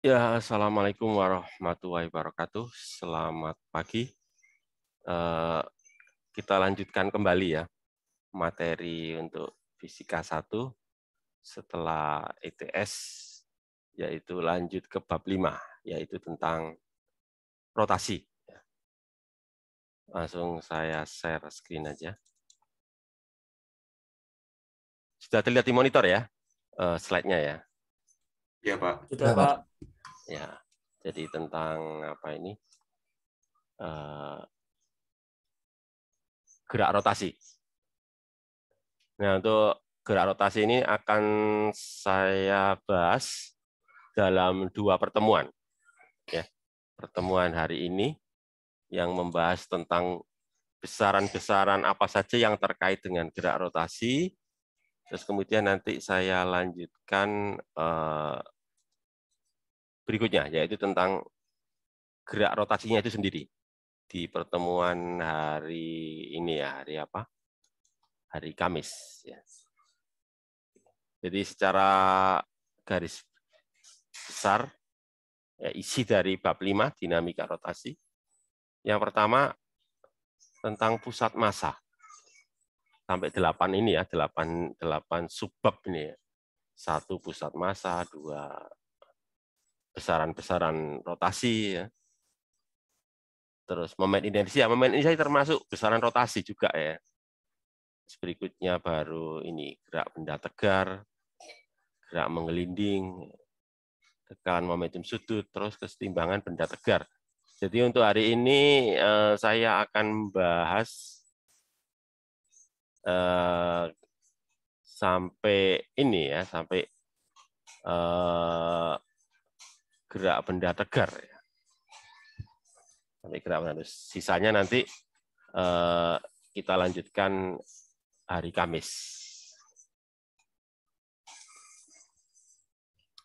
Ya, assalamualaikum warahmatullahi wabarakatuh. Selamat pagi. Eh, kita lanjutkan kembali ya materi untuk fisika satu setelah ETS yaitu lanjut ke bab 5 yaitu tentang rotasi. Langsung saya share screen aja. Sudah terlihat di monitor ya eh, slide-nya ya. Ya Pak. Sudah gitu, iya, Pak. Ya, jadi tentang apa ini? Uh, gerak rotasi. Nah, untuk gerak rotasi ini akan saya bahas dalam dua pertemuan. Ya, pertemuan hari ini yang membahas tentang besaran-besaran apa saja yang terkait dengan gerak rotasi, Terus kemudian nanti saya lanjutkan eh, berikutnya, yaitu tentang gerak rotasinya itu sendiri. Di pertemuan hari ini ya, hari apa? Hari Kamis. Jadi secara garis besar, ya, isi dari bab 5, dinamika rotasi. Yang pertama, tentang pusat massa sampai delapan ini ya, delapan delapan subbab ini ya. Satu pusat massa, dua besaran-besaran rotasi ya. Terus momen inersia, ya, momen inersia termasuk besaran rotasi juga ya. Berikutnya baru ini gerak benda tegar, gerak menggelinding, tekan momentum sudut, terus kesetimbangan benda tegar. Jadi untuk hari ini eh, saya akan membahas Eh, sampai ini ya sampai eh, gerak benda tegar ya. sampai gerak benda tegar. sisanya nanti eh, kita lanjutkan hari Kamis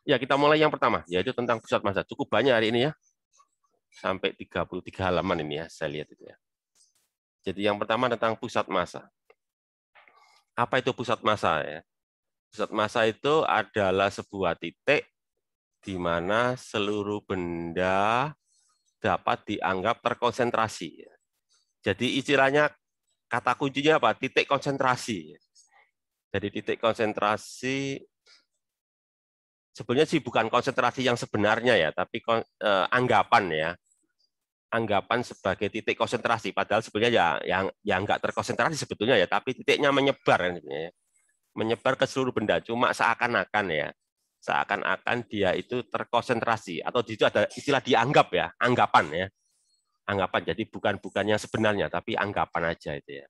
ya kita mulai yang pertama yaitu tentang pusat massa cukup banyak hari ini ya sampai 33 halaman ini ya saya lihat itu ya jadi yang pertama tentang pusat massa apa itu pusat massa ya? Pusat massa itu adalah sebuah titik di mana seluruh benda dapat dianggap terkonsentrasi. Ya. Jadi istilahnya kata kuncinya apa? Titik konsentrasi. Ya. Jadi titik konsentrasi sebenarnya sih bukan konsentrasi yang sebenarnya ya, tapi eh, anggapan ya anggapan sebagai titik konsentrasi padahal sebenarnya ya yang yang nggak terkonsentrasi sebetulnya ya tapi titiknya menyebar kan ya. menyebar ke seluruh benda cuma seakan-akan ya seakan-akan dia itu terkonsentrasi atau di itu ada istilah dianggap ya anggapan ya anggapan jadi bukan bukan yang sebenarnya tapi anggapan aja itu ya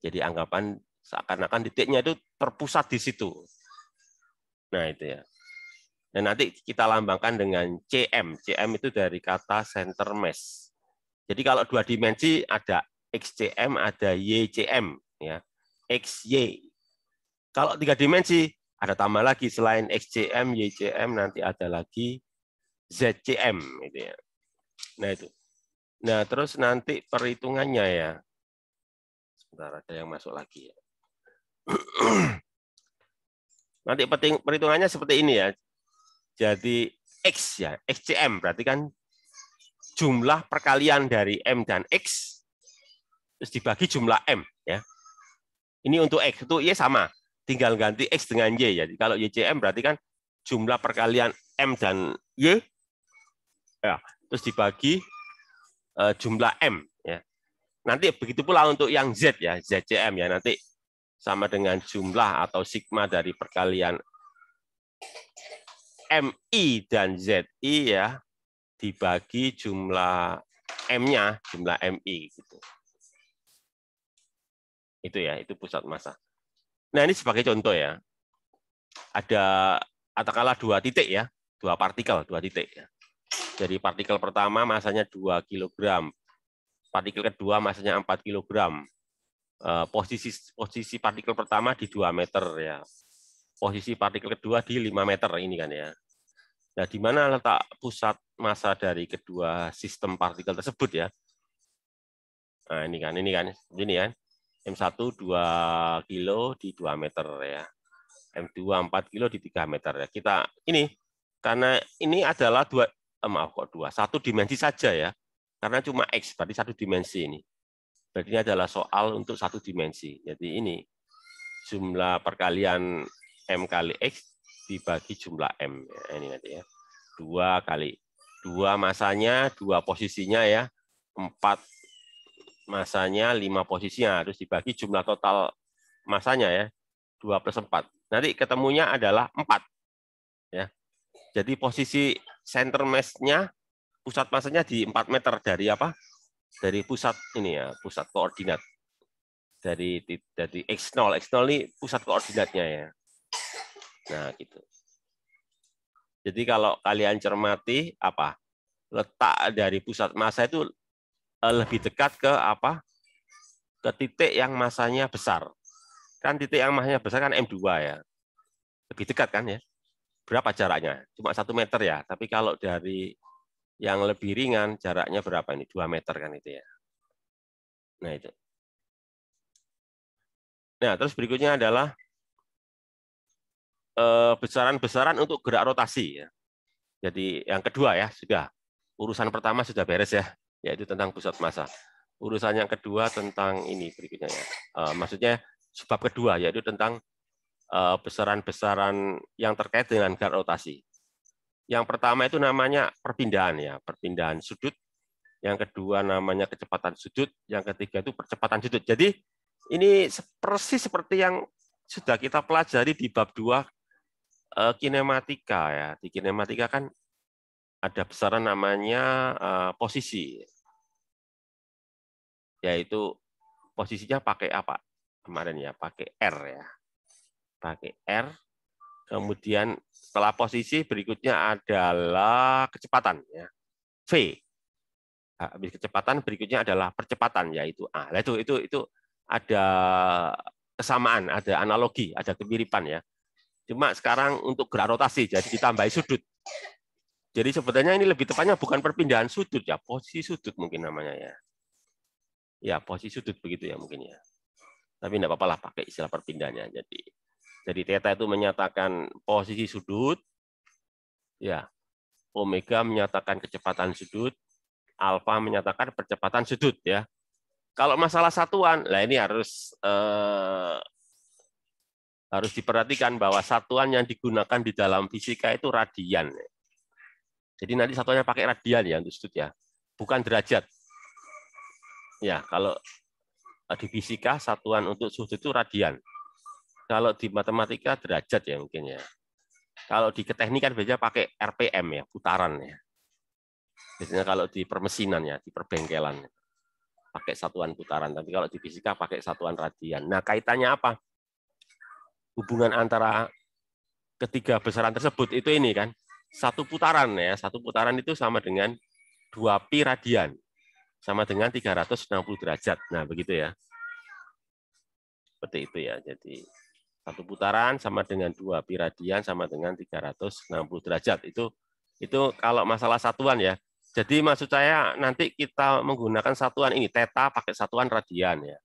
jadi anggapan seakan-akan titiknya itu terpusat di situ nah itu ya dan nanti kita lambangkan dengan CM. CM itu dari kata center mass. Jadi kalau dua dimensi ada XCM, ada YCM. Ya. XY. Kalau tiga dimensi, ada tambah lagi selain XCM, YCM, nanti ada lagi ZCM. Gitu ya. Nah itu. Nah terus nanti perhitungannya ya. Sebentar ada yang masuk lagi ya. Nanti perhitungannya seperti ini ya. Jadi X ya, XCM berarti kan jumlah perkalian dari M dan X terus dibagi jumlah M ya. Ini untuk X itu Y iya sama, tinggal ganti X dengan Y. Jadi ya. kalau YCM berarti kan jumlah perkalian M dan Y ya, terus dibagi uh, jumlah M ya. Nanti begitu pula untuk yang Z ya, ZCM ya nanti sama dengan jumlah atau sigma dari perkalian MI dan ZI ya dibagi jumlah M-nya, jumlah MI gitu. Itu ya, itu pusat massa. Nah, ini sebagai contoh ya. Ada katakanlah dua titik ya, dua partikel, dua titik ya. Jadi partikel pertama masanya 2 kg. Partikel kedua masanya 4 kg. Posisi posisi partikel pertama di 2 meter ya posisi partikel kedua di 5 meter ini kan ya. Nah, di mana letak pusat massa dari kedua sistem partikel tersebut ya? Nah, ini kan, ini kan, ini kan. M1 2 kilo di 2 meter ya. M2 4 kilo di 3 meter ya. Kita ini karena ini adalah dua eh, maaf kok dua, satu dimensi saja ya. Karena cuma X, berarti satu dimensi ini. Berarti ini adalah soal untuk satu dimensi. Jadi ini jumlah perkalian M kali X dibagi jumlah M. Ya, ini nanti ya. Dua kali. dua masanya, dua posisinya ya. Empat masanya, lima posisinya. Harus dibagi jumlah total masanya ya. Dua plus empat Nanti ketemunya adalah empat. Ya. Jadi posisi center massnya, pusat masanya di empat meter dari apa? Dari pusat ini ya, pusat koordinat. Dari dari x nol, x nol ini pusat koordinatnya ya. Nah, gitu. Jadi kalau kalian cermati apa? Letak dari pusat massa itu eh, lebih dekat ke apa? Ke titik yang massanya besar. Kan titik yang massanya besar kan M2 ya. Lebih dekat kan ya. Berapa jaraknya? Cuma satu meter ya. Tapi kalau dari yang lebih ringan jaraknya berapa ini? Dua meter kan itu ya. Nah itu. Nah terus berikutnya adalah Eh, besaran-besaran untuk gerak rotasi. Ya. Jadi yang kedua ya sudah urusan pertama sudah beres ya, yaitu tentang pusat massa. Urusan yang kedua tentang ini berikutnya ya. Eh, maksudnya sebab kedua yaitu tentang eh, besaran-besaran yang terkait dengan gerak rotasi. Yang pertama itu namanya perpindahan ya, perpindahan sudut. Yang kedua namanya kecepatan sudut, yang ketiga itu percepatan sudut. Jadi ini persis seperti yang sudah kita pelajari di bab 2 uh, kinematika ya. Di kinematika kan ada besaran namanya uh, posisi. Yaitu posisinya pakai apa? Kemarin ya, pakai R ya. Pakai R. Kemudian setelah posisi berikutnya adalah kecepatan ya. V. Habis kecepatan berikutnya adalah percepatan yaitu A. Nah, itu itu itu ada kesamaan, ada analogi, ada kemiripan ya Cuma sekarang untuk gerak rotasi, jadi ditambahi sudut. Jadi sebetulnya ini lebih tepatnya bukan perpindahan sudut ya, posisi sudut mungkin namanya ya. Ya, posisi sudut begitu ya mungkin ya. Tapi tidak apa-apa lah pakai istilah perpindahannya. Jadi jadi theta itu menyatakan posisi sudut, ya omega menyatakan kecepatan sudut, alfa menyatakan percepatan sudut ya. Kalau masalah satuan, lah ini harus eh, harus diperhatikan bahwa satuan yang digunakan di dalam fisika itu radian. Jadi nanti satuannya pakai radian ya untuk studi ya, bukan derajat. Ya, kalau eh, di fisika satuan untuk sudut itu radian. Kalau di matematika derajat ya mungkin ya. Kalau di keteknikan biasanya pakai RPM ya, putaran ya. Biasanya kalau di permesinan ya, di perbengkelan pakai satuan putaran, tapi kalau di fisika pakai satuan radian. Nah, kaitannya apa? hubungan antara ketiga besaran tersebut itu ini kan satu putaran ya satu putaran itu sama dengan dua pi radian sama dengan 360 derajat nah begitu ya seperti itu ya jadi satu putaran sama dengan dua pi radian sama dengan 360 derajat itu itu kalau masalah satuan ya jadi maksud saya nanti kita menggunakan satuan ini teta pakai satuan radian ya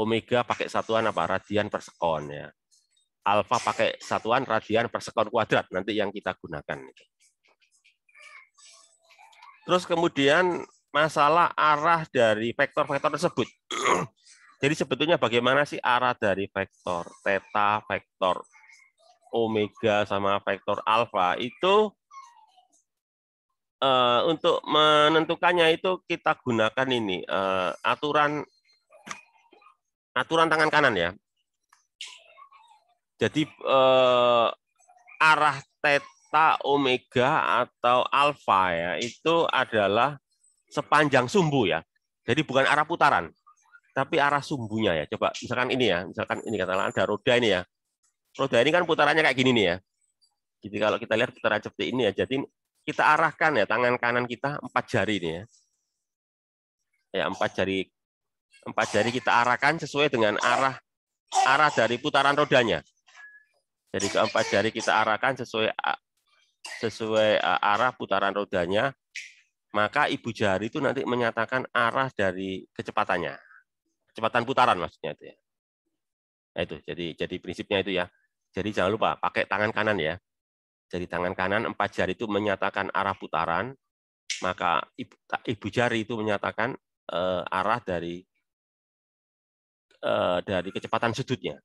omega pakai satuan apa radian per sekon ya alfa pakai satuan radian per sekon kuadrat nanti yang kita gunakan. Terus kemudian masalah arah dari vektor-vektor tersebut. Jadi sebetulnya bagaimana sih arah dari vektor theta, vektor omega sama vektor alfa itu uh, untuk menentukannya itu kita gunakan ini uh, aturan aturan tangan kanan ya. Jadi eh, arah teta omega atau alfa ya itu adalah sepanjang sumbu ya. Jadi bukan arah putaran, tapi arah sumbunya ya. Coba misalkan ini ya, misalkan ini katakanlah ada roda ini ya. Roda ini kan putarannya kayak gini nih ya. Jadi kalau kita lihat putaran seperti ini ya, jadi kita arahkan ya tangan kanan kita empat jari ini ya. Ya empat jari empat jari kita arahkan sesuai dengan arah arah dari putaran rodanya. Jadi keempat jari kita arahkan sesuai sesuai e, arah putaran rodanya, maka ibu jari itu nanti menyatakan arah dari kecepatannya. Kecepatan putaran maksudnya itu ya. Nah, itu jadi jadi prinsipnya itu ya. Jadi jangan lupa pakai tangan kanan ya. Jadi tangan kanan empat jari itu menyatakan arah putaran, maka ibu, ibu jari itu menyatakan uh, arah dari uh, dari kecepatan sudutnya,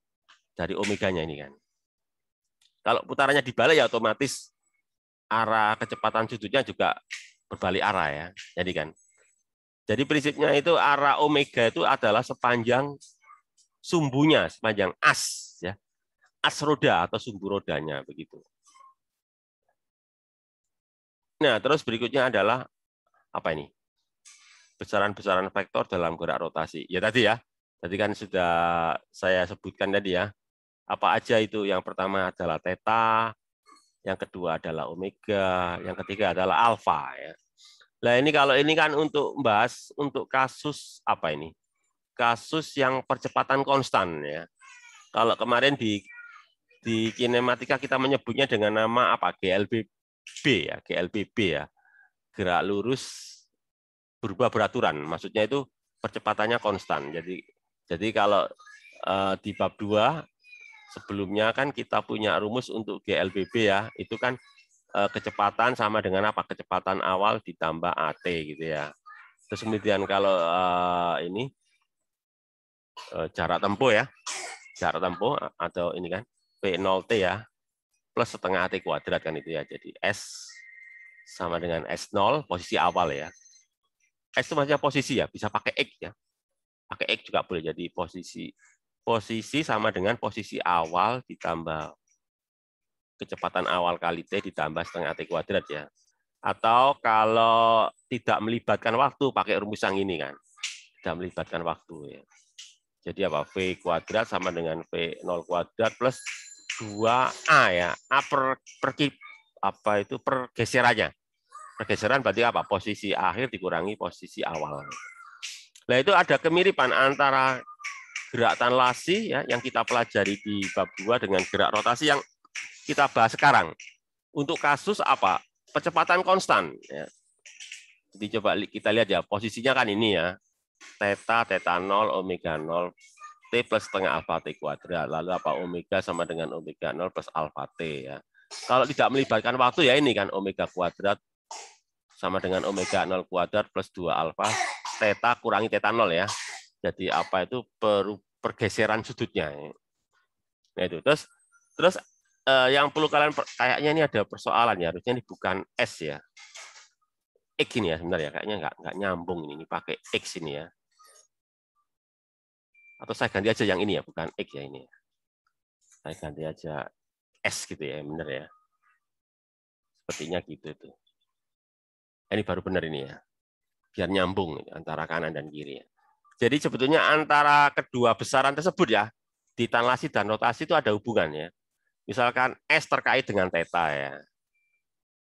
dari omeganya ini kan. Kalau putarannya dibalik ya otomatis arah kecepatan sudutnya juga berbalik arah ya. Jadi kan. Jadi prinsipnya itu arah omega itu adalah sepanjang sumbunya, sepanjang as ya. As roda atau sumbu rodanya begitu. Nah, terus berikutnya adalah apa ini? Besaran-besaran vektor dalam gerak rotasi. Ya tadi ya. Tadi kan sudah saya sebutkan tadi ya. Apa aja itu? Yang pertama adalah theta, yang kedua adalah omega, yang ketiga adalah alfa ya. Nah, ini kalau ini kan untuk membahas untuk kasus apa ini? Kasus yang percepatan konstan ya. Kalau kemarin di di kinematika kita menyebutnya dengan nama apa? GLBB ya, GLBB ya. Gerak lurus berubah beraturan. Maksudnya itu percepatannya konstan. Jadi jadi kalau eh, di bab 2 sebelumnya kan kita punya rumus untuk GLBB ya, itu kan eh, kecepatan sama dengan apa? Kecepatan awal ditambah AT gitu ya. Terus kemudian kalau eh, ini eh, jarak tempuh ya, jarak tempuh atau ini kan P0T ya, plus setengah AT kuadrat kan itu ya. Jadi S sama dengan S0 posisi awal ya. S itu maksudnya posisi ya, bisa pakai X ya. Pakai X juga boleh jadi posisi posisi sama dengan posisi awal ditambah kecepatan awal kali T ditambah setengah T kuadrat ya. Atau kalau tidak melibatkan waktu pakai rumus yang ini kan. Tidak melibatkan waktu ya. Jadi apa? V kuadrat sama dengan V0 kuadrat plus 2A ya. A per, per apa itu pergeserannya. Pergeseran berarti apa? Posisi akhir dikurangi posisi awal. Nah itu ada kemiripan antara gerak translasi ya, yang kita pelajari di bab 2 dengan gerak rotasi yang kita bahas sekarang. Untuk kasus apa? Percepatan konstan. Ya. Jadi coba kita lihat ya, posisinya kan ini ya. Teta, teta 0, omega 0, T plus setengah alfa T kuadrat. Lalu apa? Omega sama dengan omega 0 plus alfa T ya. Kalau tidak melibatkan waktu ya ini kan omega kuadrat sama dengan omega 0 kuadrat plus 2 alfa teta kurangi teta 0 ya. Jadi apa itu pergeseran sudutnya. Nah itu terus terus eh, yang perlu kalian kayaknya ini ada persoalan ya harusnya ini bukan s ya x ini ya sebenarnya kayaknya nggak nggak nyambung ini, ini pakai x ini ya atau saya ganti aja yang ini ya bukan x ya ini ya. saya ganti aja s gitu ya benar ya sepertinya gitu itu ini baru benar ini ya biar nyambung antara kanan dan kiri ya jadi sebetulnya antara kedua besaran tersebut ya, di tanlasi dan rotasi itu ada hubungannya. Misalkan S terkait dengan theta ya.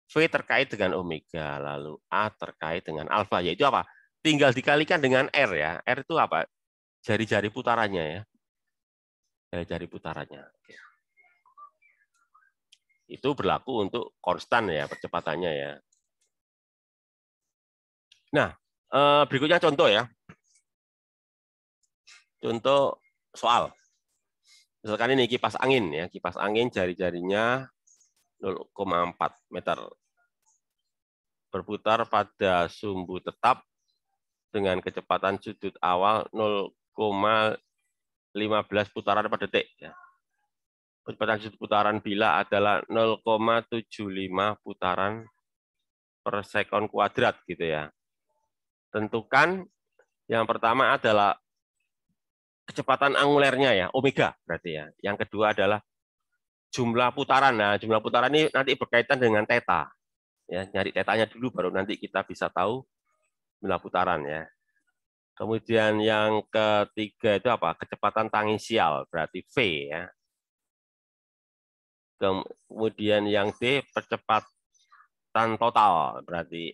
V terkait dengan omega, lalu A terkait dengan alfa, yaitu apa? Tinggal dikalikan dengan R ya. R itu apa? Jari-jari putarannya ya. Jari-jari putarannya. Itu berlaku untuk konstan ya percepatannya ya. Nah, eh, berikutnya contoh ya contoh soal. Misalkan ini kipas angin ya, kipas angin jari-jarinya 0,4 meter. Berputar pada sumbu tetap dengan kecepatan sudut awal 0,15 putaran per detik. Ya. Kecepatan sudut putaran bila adalah 0,75 putaran per sekon kuadrat gitu ya. Tentukan yang pertama adalah kecepatan angulernya ya, omega berarti ya. Yang kedua adalah jumlah putaran. Nah, jumlah putaran ini nanti berkaitan dengan teta. Ya, nyari tetanya dulu baru nanti kita bisa tahu jumlah putaran ya. Kemudian yang ketiga itu apa? Kecepatan tangensial berarti V ya. Kemudian yang D percepatan total berarti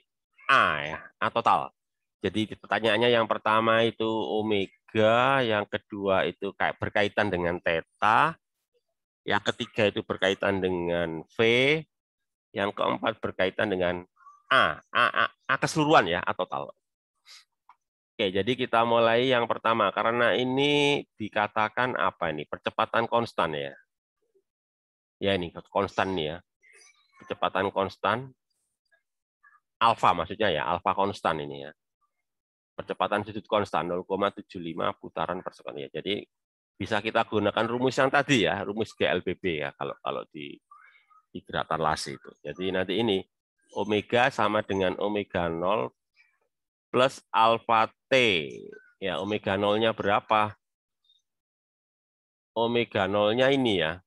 A ya, A total. Jadi pertanyaannya yang pertama itu omega tiga, yang kedua itu kayak berkaitan dengan theta, yang ketiga itu berkaitan dengan V, yang keempat berkaitan dengan A, A, A, A keseluruhan ya, A total. Oke, jadi kita mulai yang pertama karena ini dikatakan apa ini? Percepatan konstan ya. Ya ini konstan nih ya. percepatan konstan alfa maksudnya ya, alfa konstan ini ya percepatan sudut konstan 0,75 putaran per sekon ya. Jadi bisa kita gunakan rumus yang tadi ya, rumus GLBB ya kalau kalau di di gerakan las itu. Jadi nanti ini omega sama dengan omega 0 plus alfa T. Ya, omega 0-nya berapa? Omega 0-nya ini ya.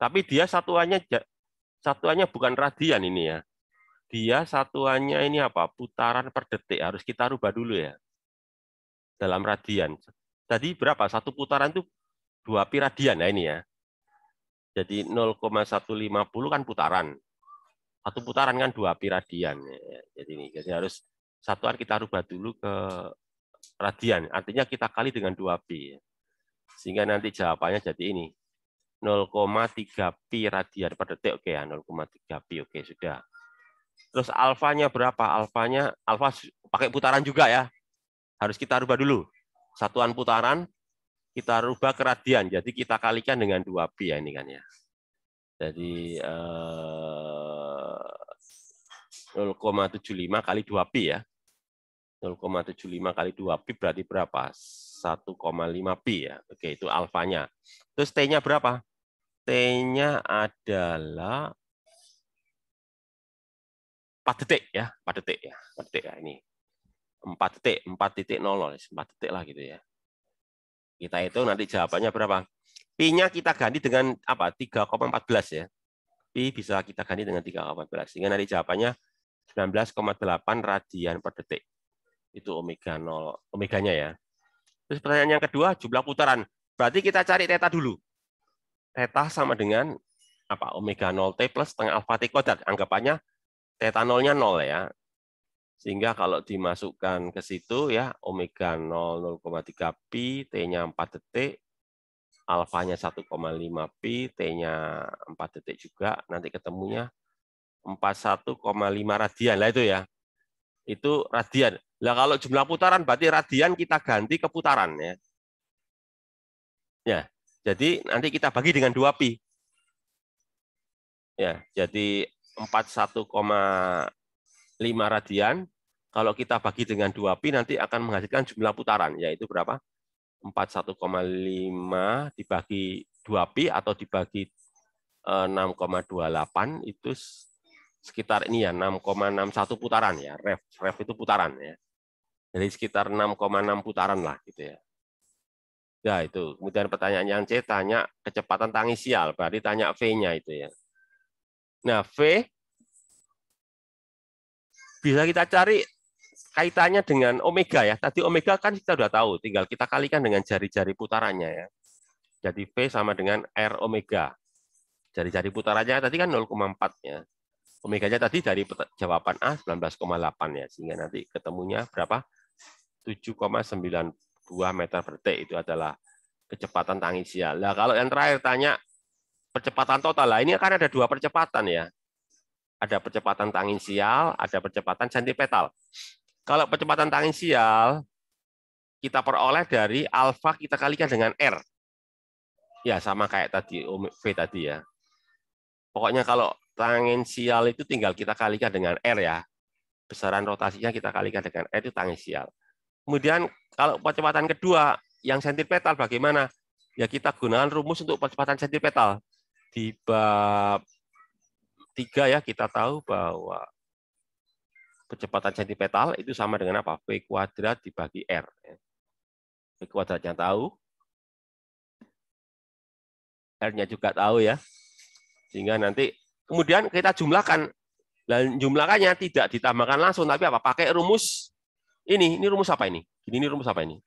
Tapi dia satuannya satuannya bukan radian ini ya dia satuannya ini apa? Putaran per detik harus kita rubah dulu ya. Dalam radian. Tadi berapa? Satu putaran itu dua pi radian ya ini ya. Jadi 0,150 kan putaran. Satu putaran kan dua pi radian. Ya. Jadi ini jadi harus satuan kita rubah dulu ke radian. Artinya kita kali dengan dua pi. Ya. Sehingga nanti jawabannya jadi ini. 0,3 pi radian per detik. Oke ya, 0,3 pi. Oke, sudah. Terus alfanya berapa? Alfanya alfa pakai putaran juga ya. Harus kita rubah dulu. Satuan putaran kita rubah ke radian. Jadi kita kalikan dengan 2 pi ya ini kan ya. Jadi eh, 0,75 kali 2 pi ya. 0,75 kali 2 pi berarti berapa? 1,5 pi ya. Oke, itu alfanya. Terus T-nya berapa? T-nya adalah 4 detik ya, 4 detik ya, 4 detik ya ini. 4 detik, 4.0, 4 detik lah gitu ya. Kita itu nanti jawabannya berapa? Pi-nya kita ganti dengan apa? 3,14 ya. Pi bisa kita ganti dengan 3,14. Sehingga nanti jawabannya 19,8 radian per detik. Itu omega 0, omeganya ya. Terus pertanyaan yang kedua, jumlah putaran. Berarti kita cari theta dulu. Theta sama dengan apa omega 0 t plus setengah alfa t kuadrat. Anggapannya tetanolnya nol ya. Sehingga kalau dimasukkan ke situ ya omega 0 0,3 pi, T-nya 4 detik, alfanya 1,5 pi, T-nya 4 detik juga, nanti ketemunya 41,5 radian lah itu ya. Itu radian. Lah kalau jumlah putaran berarti radian kita ganti ke putaran ya. Ya, jadi nanti kita bagi dengan 2 pi. Ya, jadi 41,5 radian. Kalau kita bagi dengan 2pi nanti akan menghasilkan jumlah putaran, yaitu berapa? 41,5 dibagi 2pi atau dibagi 6,28 eh, itu sekitar ini ya 6,61 putaran ya ref ref itu putaran ya jadi sekitar 6,6 putaran lah gitu ya ya itu kemudian pertanyaan yang C tanya kecepatan tangisial berarti tanya V-nya itu ya Nah, V bisa kita cari kaitannya dengan omega ya. Tadi omega kan kita sudah tahu, tinggal kita kalikan dengan jari-jari putarannya ya. Jadi V sama dengan R omega. Jari-jari putarannya tadi kan 0,4 ya. Omeganya tadi dari jawaban A 19,8 ya. Sehingga nanti ketemunya berapa? 7,92 meter per detik itu adalah kecepatan tangisial. Nah, kalau yang terakhir tanya percepatan total. Lah ini kan ada dua percepatan ya. Ada percepatan tangensial, ada percepatan sentipetal. Kalau percepatan tangensial kita peroleh dari alfa kita kalikan dengan R. Ya sama kayak tadi V tadi ya. Pokoknya kalau tangensial itu tinggal kita kalikan dengan R ya. Besaran rotasinya kita kalikan dengan R itu tangensial. Kemudian kalau percepatan kedua yang sentipetal bagaimana? Ya kita gunakan rumus untuk percepatan sentipetal di bab tiga ya kita tahu bahwa kecepatan sentipetal itu sama dengan apa? v kuadrat dibagi R. v ya. kuadratnya tahu, R-nya juga tahu ya. Sehingga nanti kemudian kita jumlahkan. Dan jumlahkannya tidak ditambahkan langsung, tapi apa? Pakai rumus ini. Ini rumus apa Ini, ini rumus apa ini?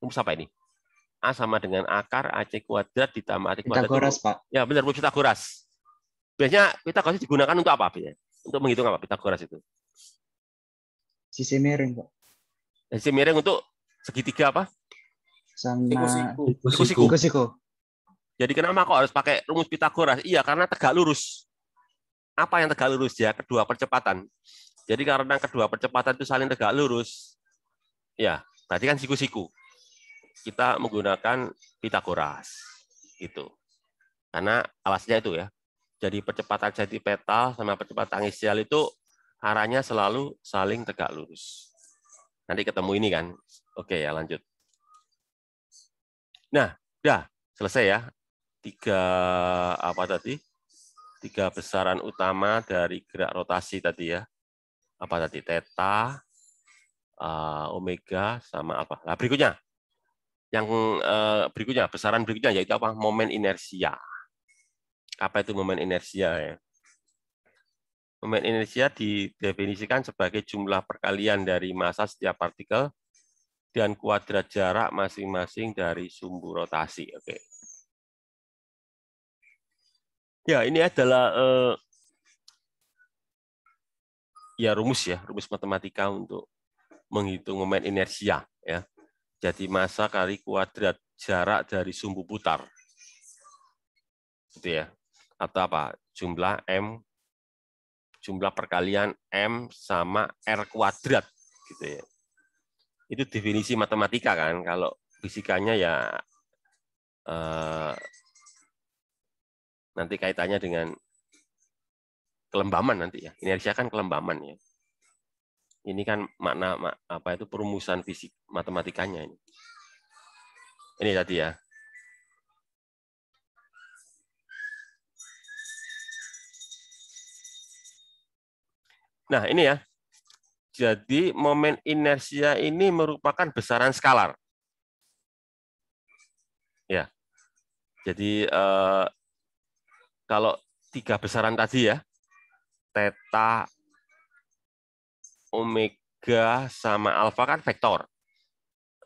Rumus apa ini? A sama dengan akar AC kuadrat ditambah AC kuadrat. Pitagoras, Pak. Ya, benar, Pitagoras. Biasanya Pitagoras digunakan untuk apa? Biasanya? Untuk menghitung apa Pitagoras itu? Sisi miring, Pak. Sisi miring untuk segitiga apa? Sama siku-siku. Siku-siku. Jadi kenapa kok harus pakai rumus Pitagoras? Iya, karena tegak lurus. Apa yang tegak lurus ya? Kedua percepatan. Jadi karena kedua percepatan itu saling tegak lurus, ya berarti kan siku-siku kita menggunakan Pitagoras itu Karena alasnya itu ya. Jadi percepatan jati petal sama percepatan isial itu arahnya selalu saling tegak lurus. Nanti ketemu ini kan. Oke ya lanjut. Nah, udah selesai ya. Tiga apa tadi? Tiga besaran utama dari gerak rotasi tadi ya. Apa tadi? teta uh, omega sama apa. Nah, berikutnya yang eh, berikutnya besaran berikutnya yaitu apa momen inersia apa itu momen inersia ya momen inersia didefinisikan sebagai jumlah perkalian dari massa setiap partikel dan kuadrat jarak masing-masing dari sumbu rotasi oke ya ini adalah eh, ya rumus ya rumus matematika untuk menghitung momen inersia jadi masa kali kuadrat jarak dari sumbu putar. Gitu ya. Atau apa? Jumlah M jumlah perkalian M sama R kuadrat gitu ya. Itu definisi matematika kan. Kalau fisikanya ya eh, nanti kaitannya dengan kelembaman nanti ya. Inersia kan kelembaman ya ini kan makna mak, apa itu perumusan fisik matematikanya ini. Ini tadi ya. Nah, ini ya. Jadi momen inersia ini merupakan besaran skalar. Ya. Jadi eh, kalau tiga besaran tadi ya, teta, omega sama alfa kan vektor.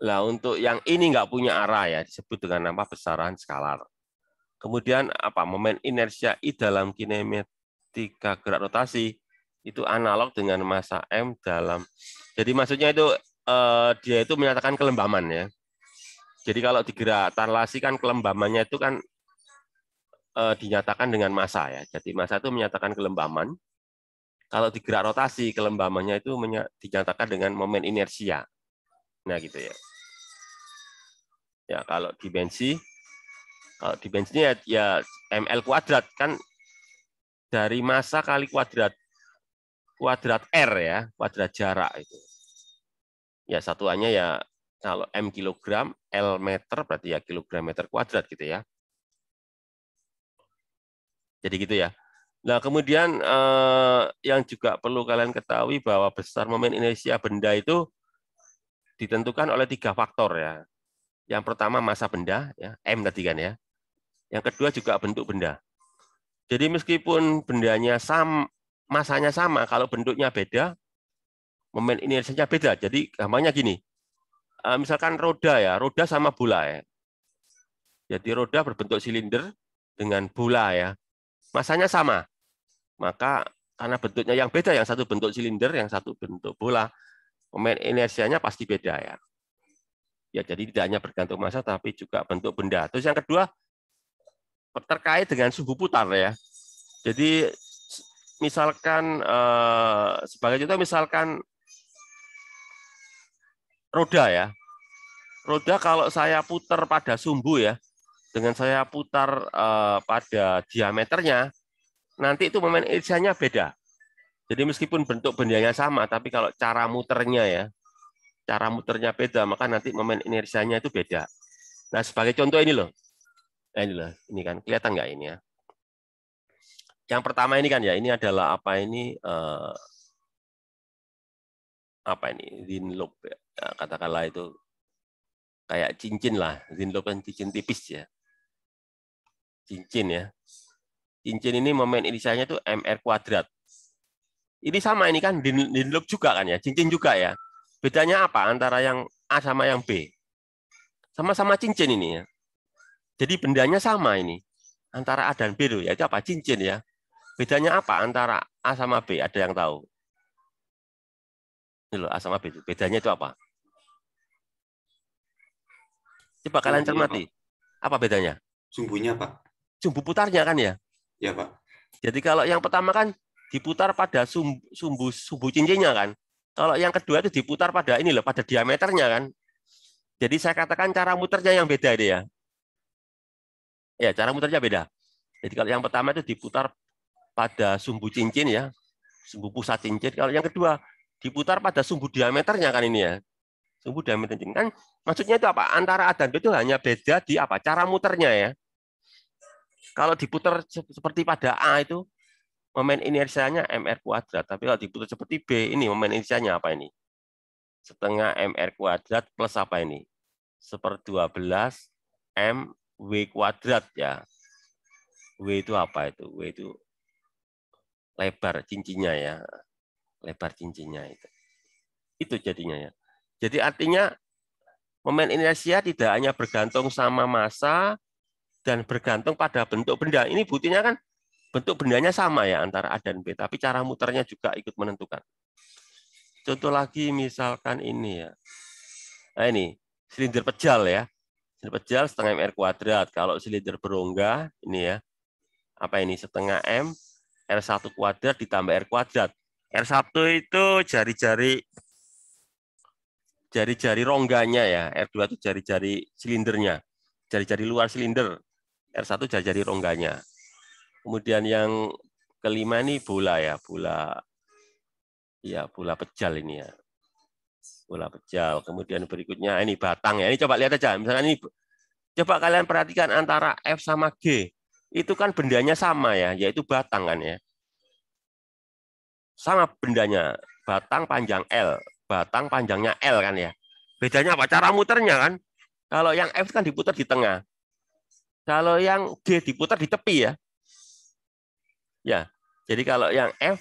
Lah untuk yang ini nggak punya arah ya disebut dengan nama besaran skalar. Kemudian apa momen inersia I dalam kinematika gerak rotasi itu analog dengan massa M dalam. Jadi maksudnya itu eh, dia itu menyatakan kelembaman ya. Jadi kalau digerak translasi kan kelembamannya itu kan eh, dinyatakan dengan massa ya. Jadi massa itu menyatakan kelembaman kalau digerak rotasi kelembamannya itu dinyatakan dengan momen inersia. Nah, gitu ya. Ya, kalau dimensi kalau dimensinya ya, ya ml kuadrat kan dari masa kali kuadrat kuadrat r ya, kuadrat jarak itu. Ya, satuannya ya kalau m kilogram, l meter berarti ya kilogram meter kuadrat gitu ya. Jadi gitu ya. Nah, kemudian eh, yang juga perlu kalian ketahui bahwa besar momen inersia benda itu ditentukan oleh tiga faktor ya. Yang pertama masa benda ya, M tadi kan ya. Yang kedua juga bentuk benda. Jadi meskipun bendanya sama masanya sama, kalau bentuknya beda, momen inersianya beda. Jadi gampangnya gini. Eh, misalkan roda ya, roda sama bola ya. Jadi roda berbentuk silinder dengan bola ya. Masanya sama, maka karena bentuknya yang beda, yang satu bentuk silinder, yang satu bentuk bola, pemain inersianya pasti beda ya. Ya jadi tidak hanya bergantung massa tapi juga bentuk benda. Terus yang kedua terkait dengan sumbu putar ya. Jadi misalkan eh, sebagai contoh misalkan roda ya. Roda kalau saya putar pada sumbu ya, dengan saya putar eh, pada diameternya, nanti itu momen inersianya beda. Jadi meskipun bentuk bendanya sama, tapi kalau cara muternya ya, cara muternya beda, maka nanti momen inersianya itu beda. Nah, sebagai contoh ini loh. Eh, ini loh, ini kan kelihatan nggak ini ya? Yang pertama ini kan ya, ini adalah apa ini eh, apa ini Zin loop ya? ya. katakanlah itu kayak cincin lah, zin loop kan cincin tipis ya. Cincin ya. Kincin ini momen inisialnya itu MR kuadrat. Ini sama ini kan dinluk juga kan ya, cincin juga ya. Bedanya apa antara yang A sama yang B? Sama-sama cincin ini ya. Jadi bendanya sama ini. Antara A dan B itu ya, itu apa? Cincin ya. Bedanya apa antara A sama B? Ada yang tahu? Ini loh, A sama B itu. Bedanya itu apa? Coba kalian cermati. Apa bedanya? Sumbunya, Pak. Sumbu putarnya kan ya? Ya Pak. Jadi kalau yang pertama kan diputar pada sumbu sumbu, cincinnya kan. Kalau yang kedua itu diputar pada ini loh, pada diameternya kan. Jadi saya katakan cara muternya yang beda ini ya. Ya, cara muternya beda. Jadi kalau yang pertama itu diputar pada sumbu cincin ya, sumbu pusat cincin. Kalau yang kedua diputar pada sumbu diameternya kan ini ya. Sumbu diameter cincin kan maksudnya itu apa? Antara A dan B itu hanya beda di apa? Cara muternya ya. Kalau diputar seperti pada A itu momen inersianya MR kuadrat, tapi kalau diputar seperti B ini momen inersianya apa ini? Setengah MR kuadrat plus apa ini? Seper 12 w kuadrat ya. W itu apa itu? W itu lebar cincinnya ya. Lebar cincinnya itu. Itu jadinya ya. Jadi artinya momen inersia tidak hanya bergantung sama massa dan bergantung pada bentuk benda. Ini buktinya kan bentuk bendanya sama ya antara A dan B, tapi cara muternya juga ikut menentukan. Contoh lagi misalkan ini ya. Nah ini, silinder pejal ya. Silinder pejal setengah MR kuadrat. Kalau silinder berongga, ini ya, apa ini, setengah M, R1 kuadrat ditambah R kuadrat. R1 itu jari-jari jari-jari rongganya ya, R2 itu jari-jari silindernya, jari-jari luar silinder. R1 jari rongganya. Kemudian yang kelima ini bola ya, bola ya bola pejal ini ya. Bola pejal. Kemudian berikutnya ini batang ya. Ini coba lihat aja. Misalkan ini coba kalian perhatikan antara F sama G. Itu kan bendanya sama ya, yaitu batang kan ya. Sama bendanya, batang panjang L, batang panjangnya L kan ya. Bedanya apa? Cara muternya kan. Kalau yang F kan diputar di tengah. Kalau yang G diputar di tepi ya. Ya, jadi kalau yang F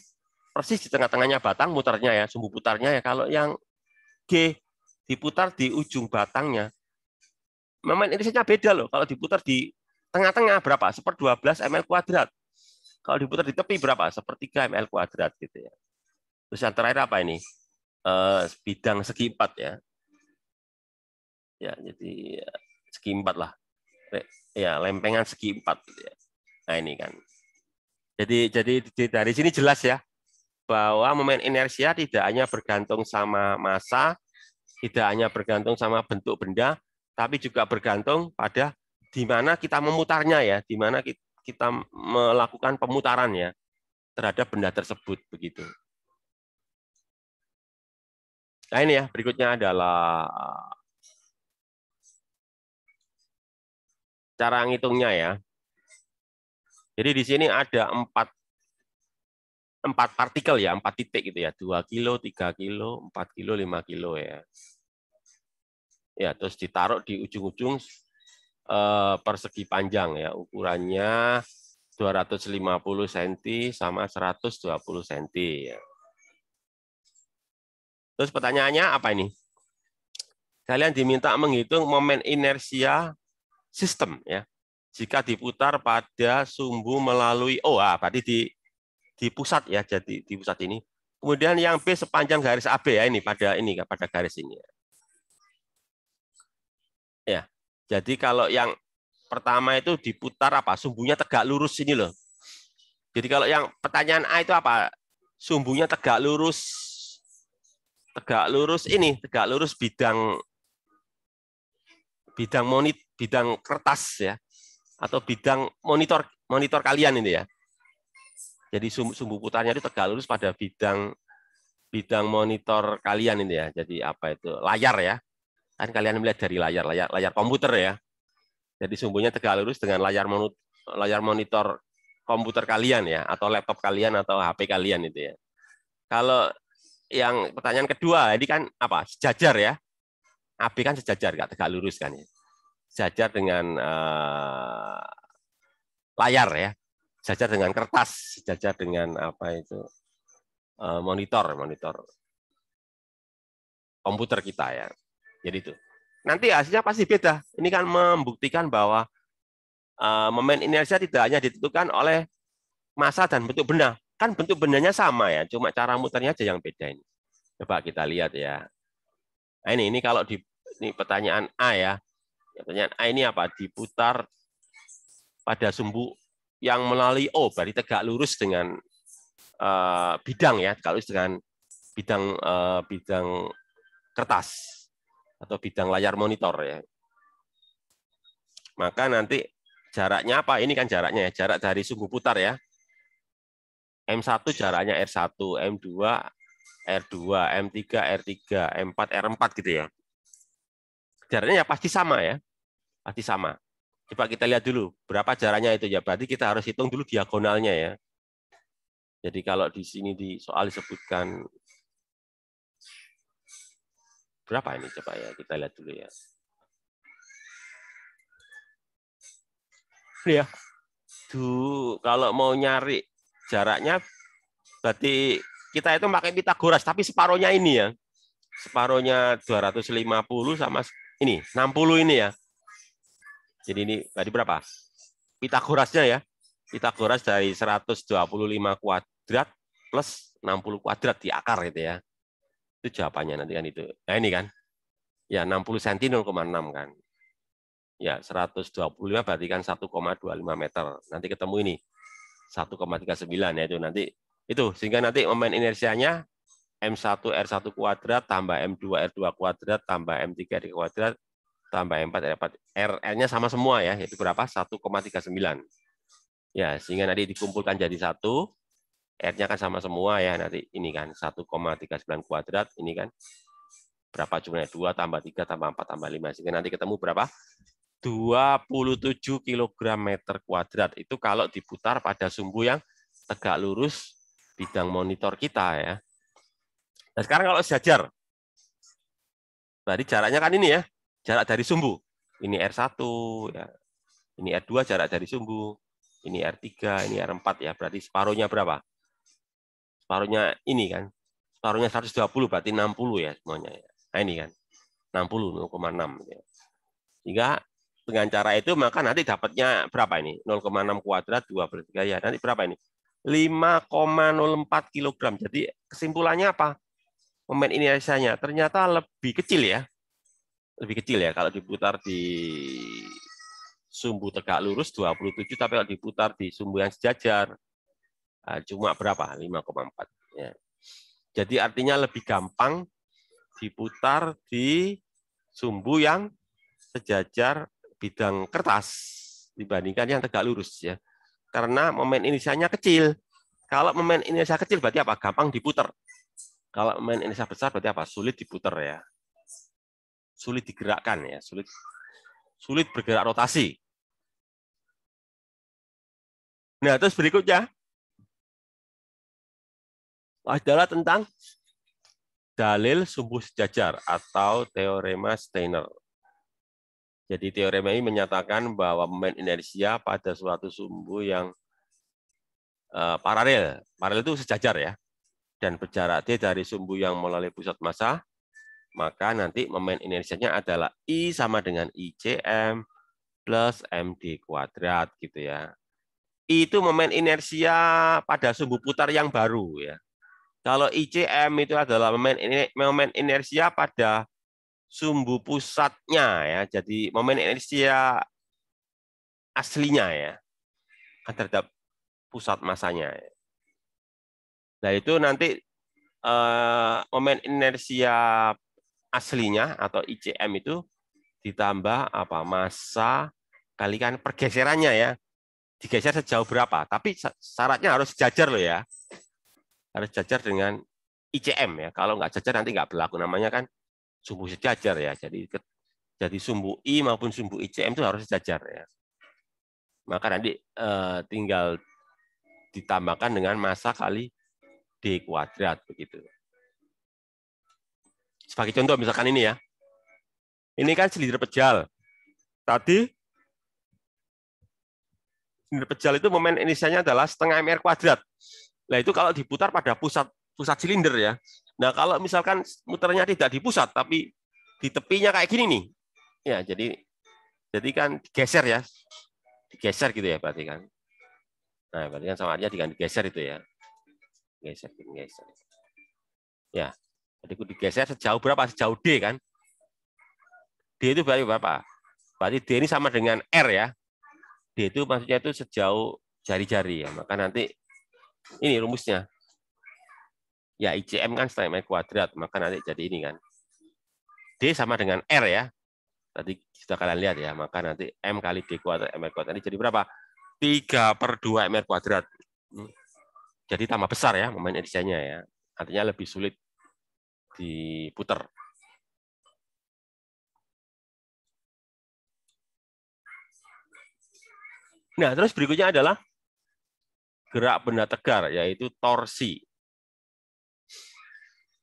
persis di tengah-tengahnya batang mutarnya ya, sumbu putarnya ya. Kalau yang G diputar di ujung batangnya. memang ini saja beda loh. Kalau diputar di tengah-tengah berapa? Seper 12 ml kuadrat. Kalau diputar di tepi berapa? Sepertiga ml kuadrat gitu ya. Terus yang terakhir apa ini? Eh, bidang segi empat ya. Ya, jadi eh, segi empat lah ya lempengan segi empat nah ini kan jadi jadi dari sini jelas ya bahwa momen inersia tidak hanya bergantung sama massa tidak hanya bergantung sama bentuk benda tapi juga bergantung pada di mana kita memutarnya ya di mana kita melakukan pemutaran ya terhadap benda tersebut begitu Nah ini ya, berikutnya adalah cara ngitungnya ya. Jadi di sini ada empat empat partikel ya, empat titik gitu ya, dua kilo, tiga kilo, empat kilo, lima kilo ya. Ya, terus ditaruh di ujung-ujung eh, persegi panjang ya, ukurannya 250 cm sama 120 cm ya. Terus pertanyaannya apa ini? Kalian diminta menghitung momen inersia sistem ya. Jika diputar pada sumbu melalui O, oh, ah, berarti di di pusat ya, jadi di pusat ini. Kemudian yang B sepanjang garis AB ya ini pada ini pada garis ini. Ya. ya. Jadi kalau yang pertama itu diputar apa? Sumbunya tegak lurus ini loh. Jadi kalau yang pertanyaan A itu apa? Sumbunya tegak lurus tegak lurus ini, tegak lurus bidang bidang monit bidang kertas ya atau bidang monitor monitor kalian ini ya. Jadi sumbu, sumbu putarnya itu tegak lurus pada bidang bidang monitor kalian ini ya. Jadi apa itu layar ya? Kan kalian melihat dari layar layar layar komputer ya. Jadi sumbunya tegak lurus dengan layar monut, layar monitor komputer kalian ya atau laptop kalian atau HP kalian itu ya. Kalau yang pertanyaan kedua ini kan apa? Sejajar ya api kan sejajar, nggak tegak lurus kan ya. Sejajar dengan uh, layar ya, sejajar dengan kertas, sejajar dengan apa itu uh, monitor, monitor komputer kita ya. Jadi itu. Nanti hasilnya pasti beda. Ini kan membuktikan bahwa uh, momen inersia tidak hanya ditentukan oleh massa dan bentuk benda. Kan bentuk bendanya sama ya, cuma cara muternya aja yang beda ini. Coba kita lihat ya. Nah, ini ini kalau di ini pertanyaan A ya. ya. Pertanyaan A ini apa? Diputar pada sumbu yang melalui O, berarti tegak lurus dengan uh, bidang ya, tegak lurus dengan bidang uh, bidang kertas atau bidang layar monitor ya. Maka nanti jaraknya apa? Ini kan jaraknya ya, jarak dari sumbu putar ya. M1 jaraknya R1, M2 R2, M3, R3, M4, R4 gitu ya. Jaraknya ya pasti sama ya. Pasti sama. Coba kita lihat dulu berapa jaraknya itu ya. Berarti kita harus hitung dulu diagonalnya ya. Jadi kalau di sini di soal disebutkan berapa ini coba ya kita lihat dulu ya. Ya. duh kalau mau nyari jaraknya berarti kita itu pakai Pitagoras tapi separohnya ini ya. Separohnya 250 sama ini 60 ini ya. Jadi ini tadi berapa? Pitagorasnya ya. Pitagoras dari 125 kuadrat plus 60 kuadrat di akar gitu ya. Itu jawabannya nanti kan itu. Nah ini kan. Ya 60 cm 0,6 kan. Ya 125 berarti kan 1,25 meter. Nanti ketemu ini 1,39 ya itu nanti itu sehingga nanti momen inersianya M1 R1 kuadrat tambah M2 R2 kuadrat tambah M3 R3 kuadrat tambah M4 R4. RL-nya sama semua ya, yaitu berapa? 1,39. Ya, sehingga nanti dikumpulkan jadi satu, R-nya kan sama semua ya nanti ini kan 1,39 kuadrat ini kan berapa jumlahnya dua tambah tiga tambah empat tambah lima sehingga nanti ketemu berapa 27 kg meter kuadrat itu kalau diputar pada sumbu yang tegak lurus bidang monitor kita ya. Nah sekarang kalau sejajar, berarti jaraknya kan ini ya, jarak dari sumbu. Ini R1, ya. ini R2 jarak dari sumbu, ini R3, ini R4 ya, berarti separuhnya berapa? Separuhnya ini kan, separuhnya 120 berarti 60 ya semuanya. Ya. Nah ini kan, 60, 0,6. Gitu ya. Sehingga dengan cara itu maka nanti dapatnya berapa ini? 0,6 kuadrat 2 per 3 ya. Nanti berapa ini? 5,04 kg. Jadi kesimpulannya apa? Momen inersianya ternyata lebih kecil ya. Lebih kecil ya kalau diputar di sumbu tegak lurus 27 tapi kalau diputar di sumbu yang sejajar eh, cuma berapa? 5,4 ya. Jadi artinya lebih gampang diputar di sumbu yang sejajar bidang kertas dibandingkan yang tegak lurus ya karena momen inisialnya kecil. Kalau momen inisial kecil berarti apa? Gampang diputar. Kalau momen inisial besar berarti apa? Sulit diputar ya. Sulit digerakkan ya, sulit sulit bergerak rotasi. Nah, terus berikutnya adalah tentang dalil sumbu sejajar atau teorema Steiner. Jadi teorema ini menyatakan bahwa momen inersia pada suatu sumbu yang uh, paralel, paralel itu sejajar ya, dan berjarak D dari sumbu yang melalui pusat massa, maka nanti momen inersianya adalah I sama dengan ICM plus MD kuadrat gitu ya. I itu momen inersia pada sumbu putar yang baru ya. Kalau ICM itu adalah momen inersia pada sumbu pusatnya ya. Jadi momen inersia aslinya ya kan terhadap pusat masanya. Nah itu nanti eh, momen inersia aslinya atau ICM itu ditambah apa masa kalikan pergeserannya ya digeser sejauh berapa tapi syaratnya harus sejajar loh ya harus sejajar dengan ICM ya kalau nggak sejajar nanti nggak berlaku namanya kan sumbu sejajar ya. Jadi jadi sumbu I maupun sumbu ICM itu harus sejajar ya. Maka nanti eh, tinggal ditambahkan dengan masa kali D kuadrat begitu. Sebagai contoh misalkan ini ya. Ini kan silinder pejal. Tadi silinder pejal itu momen inisialnya adalah setengah mr kuadrat. Nah itu kalau diputar pada pusat pusat silinder ya. Nah, kalau misalkan muternya tidak di pusat tapi di tepinya kayak gini nih. Ya, jadi jadi kan geser ya. Digeser gitu ya berarti kan. Nah, berarti kan sama aja dengan geser itu ya. Geser, geser. Ya. Jadi aku digeser sejauh berapa? Sejauh D kan? D itu berarti berapa? Berarti D ini sama dengan R ya. D itu maksudnya itu sejauh jari-jari ya. Maka nanti ini rumusnya. Ya, ICM kan setengah M kuadrat, maka nanti jadi ini kan. D sama dengan R ya. Tadi sudah kalian lihat ya, maka nanti M kali D kuadrat, M kuadrat. Ini jadi berapa? 3 per 2 M kuadrat. Jadi tambah besar ya momen edisinya ya. Artinya lebih sulit diputer. Nah, terus berikutnya adalah gerak benda tegar, yaitu torsi.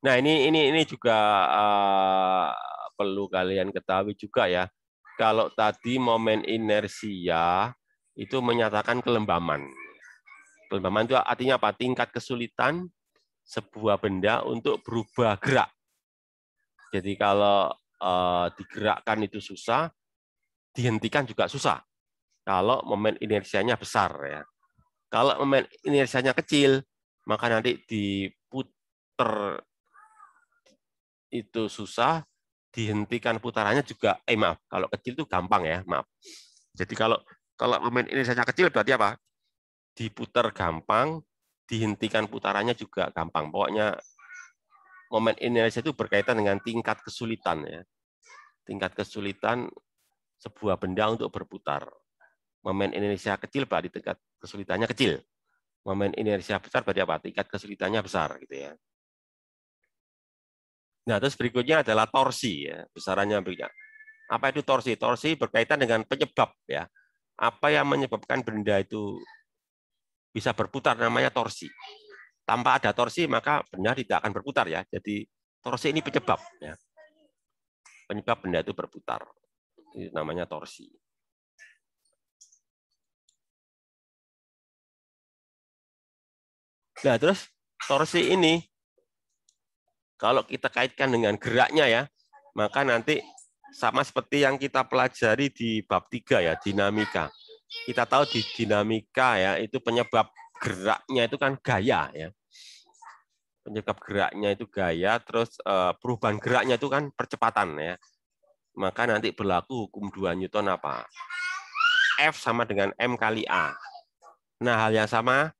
Nah, ini ini ini juga uh, perlu kalian ketahui juga ya. Kalau tadi momen inersia itu menyatakan kelembaman. Kelembaman itu artinya apa? Tingkat kesulitan sebuah benda untuk berubah gerak. Jadi kalau uh, digerakkan itu susah, dihentikan juga susah. Kalau momen inersianya besar ya. Kalau momen inersianya kecil, maka nanti diputer itu susah, dihentikan putarannya juga, eh maaf, kalau kecil itu gampang ya, maaf. Jadi kalau kalau pemain Indonesia kecil berarti apa? Diputar gampang, dihentikan putarannya juga gampang. Pokoknya momen Indonesia itu berkaitan dengan tingkat kesulitan ya. Tingkat kesulitan sebuah benda untuk berputar. Momen Indonesia kecil berarti tingkat kesulitannya kecil. Momen Indonesia besar berarti apa? Tingkat kesulitannya besar gitu ya. Nah, terus berikutnya adalah torsi ya, besarannya berikutnya. Apa itu torsi? Torsi berkaitan dengan penyebab ya. Apa yang menyebabkan benda itu bisa berputar namanya torsi. Tanpa ada torsi maka benda tidak akan berputar ya. Jadi torsi ini penyebab ya. Penyebab benda itu berputar. Ini namanya torsi. Nah, terus torsi ini kalau kita kaitkan dengan geraknya ya, maka nanti sama seperti yang kita pelajari di bab 3 ya, dinamika. Kita tahu di dinamika ya, itu penyebab geraknya itu kan gaya ya. Penyebab geraknya itu gaya, terus eh, perubahan geraknya itu kan percepatan ya. Maka nanti berlaku hukum 2 Newton apa? F sama dengan M kali A. Nah, hal yang sama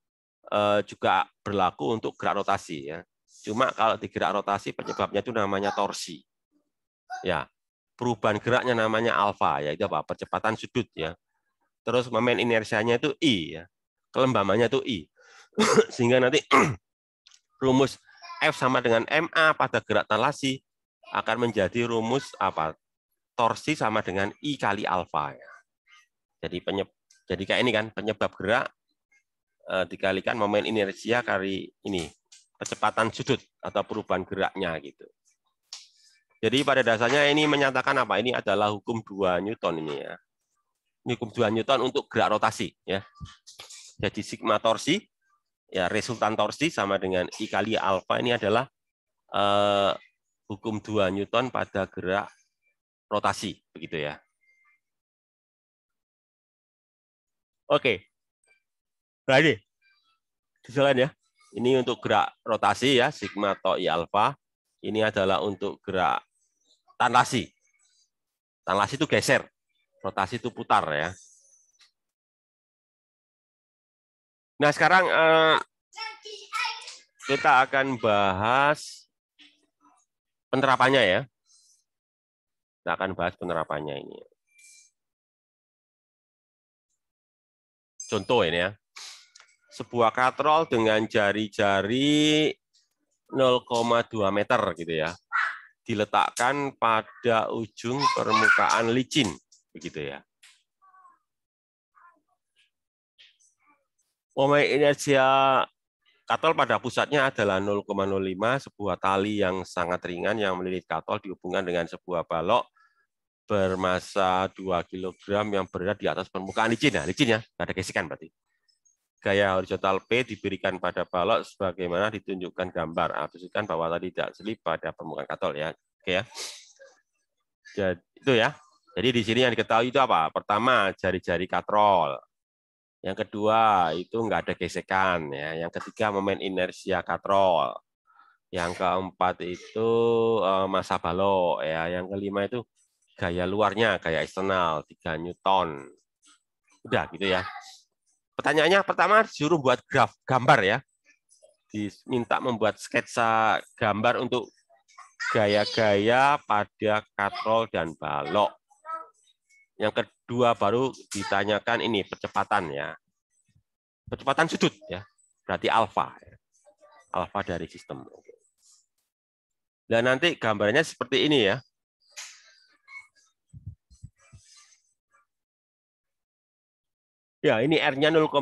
eh, juga berlaku untuk gerak rotasi ya. Cuma kalau digerak rotasi penyebabnya itu namanya torsi. Ya, perubahan geraknya namanya alfa, ya, itu apa? Percepatan sudut ya. Terus momen inersianya itu I ya. Kelembamannya itu I. Sehingga nanti rumus F sama dengan MA pada gerak talasi akan menjadi rumus apa? Torsi sama dengan I kali alfa ya. Jadi penyeb jadi kayak ini kan penyebab gerak e, dikalikan momen inersia kali ini kecepatan sudut atau perubahan geraknya gitu. Jadi pada dasarnya ini menyatakan apa? Ini adalah hukum 2 Newton ini ya. Ini hukum 2 Newton untuk gerak rotasi ya. Jadi sigma torsi ya resultan torsi sama dengan I kali alfa ini adalah eh, hukum 2 Newton pada gerak rotasi begitu ya. Oke. Berarti. Silakan ya. Ini untuk gerak rotasi ya, sigma i alpha. Ini adalah untuk gerak tanlasi. Tanlasi itu geser, rotasi itu putar ya. Nah sekarang eh, kita akan bahas penerapannya ya. Kita akan bahas penerapannya ini. Contoh ini ya sebuah katrol dengan jari-jari 0,2 meter gitu ya. Diletakkan pada ujung permukaan licin begitu ya. Momen inersia katol pada pusatnya adalah 0,05 sebuah tali yang sangat ringan yang melilit katol dihubungkan dengan sebuah balok bermassa 2 kg yang berada di atas permukaan licin. Nah, licin ya, ada gesekan berarti gaya horizontal P diberikan pada balok sebagaimana ditunjukkan gambar. itu ah, kan bahwa tadi tidak selip pada permukaan katol ya. Oke ya. Jadi itu ya. Jadi di sini yang diketahui itu apa? Pertama, jari-jari katrol. Yang kedua, itu enggak ada gesekan ya. Yang ketiga, momen inersia katrol. Yang keempat itu eh, masa balok ya. Yang kelima itu gaya luarnya, gaya eksternal 3 Newton. Udah gitu ya. Pertanyaannya pertama disuruh buat graf gambar ya. Diminta membuat sketsa gambar untuk gaya-gaya pada katrol dan balok. Yang kedua baru ditanyakan ini percepatan ya. Percepatan sudut ya. Berarti alfa. Ya. Alfa dari sistem. Dan nanti gambarnya seperti ini ya. Ya, ini R-nya 0,2,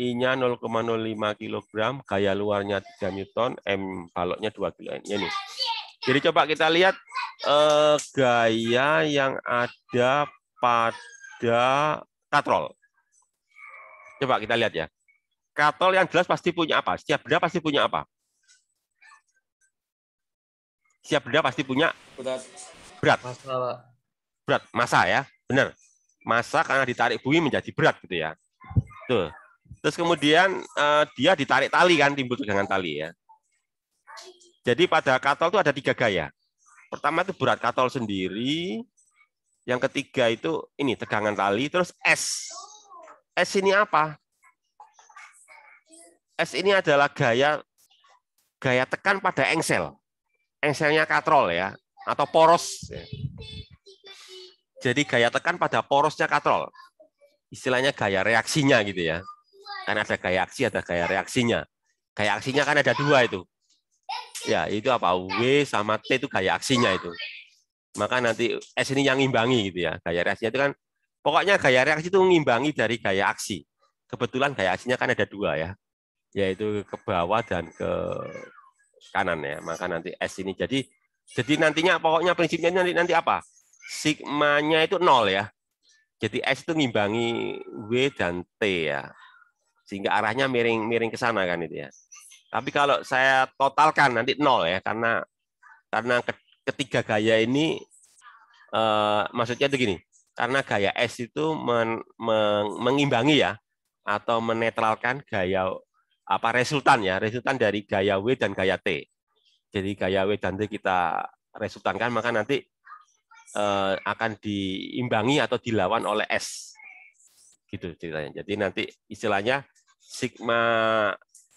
I-nya 0,05 kg, gaya luarnya 3 Newton, M baloknya 2 kg. Ini. Jadi coba kita lihat eh, gaya yang ada pada katrol. Coba kita lihat ya. Katrol yang jelas pasti punya apa? Setiap benda pasti punya apa? Setiap benda pasti punya berat. Berat. Masa, Berat, masa ya. Benar masa karena ditarik bumi menjadi berat gitu ya. Tuh. Terus kemudian uh, dia ditarik tali kan timbul tegangan tali ya. Jadi pada katol itu ada tiga gaya. Pertama itu berat katol sendiri. Yang ketiga itu ini tegangan tali. Terus S. S ini apa? S ini adalah gaya gaya tekan pada engsel. Engselnya katrol ya atau poros. Ya. Jadi gaya tekan pada porosnya katrol. Istilahnya gaya reaksinya gitu ya. Karena ada gaya aksi, ada gaya reaksinya. Gaya aksinya kan ada dua itu. Ya, itu apa? W sama T itu gaya aksinya itu. Maka nanti S ini yang ngimbangi gitu ya. Gaya reaksinya itu kan, pokoknya gaya reaksi itu ngimbangi dari gaya aksi. Kebetulan gaya aksinya kan ada dua ya. Yaitu ke bawah dan ke kanan ya. Maka nanti S ini. Jadi jadi nantinya pokoknya prinsipnya nanti nanti apa? sigmanya itu nol ya. Jadi S itu ngimbangi W dan T ya. Sehingga arahnya miring-miring ke sana kan itu ya. Tapi kalau saya totalkan nanti nol ya karena karena ketiga gaya ini eh, maksudnya itu gini. Karena gaya S itu men, men, mengimbangi ya atau menetralkan gaya apa resultan ya, resultan dari gaya W dan gaya T. Jadi gaya W dan T kita resultankan maka nanti Eh, akan diimbangi atau dilawan oleh S. Gitu ceritanya. Jadi nanti istilahnya sigma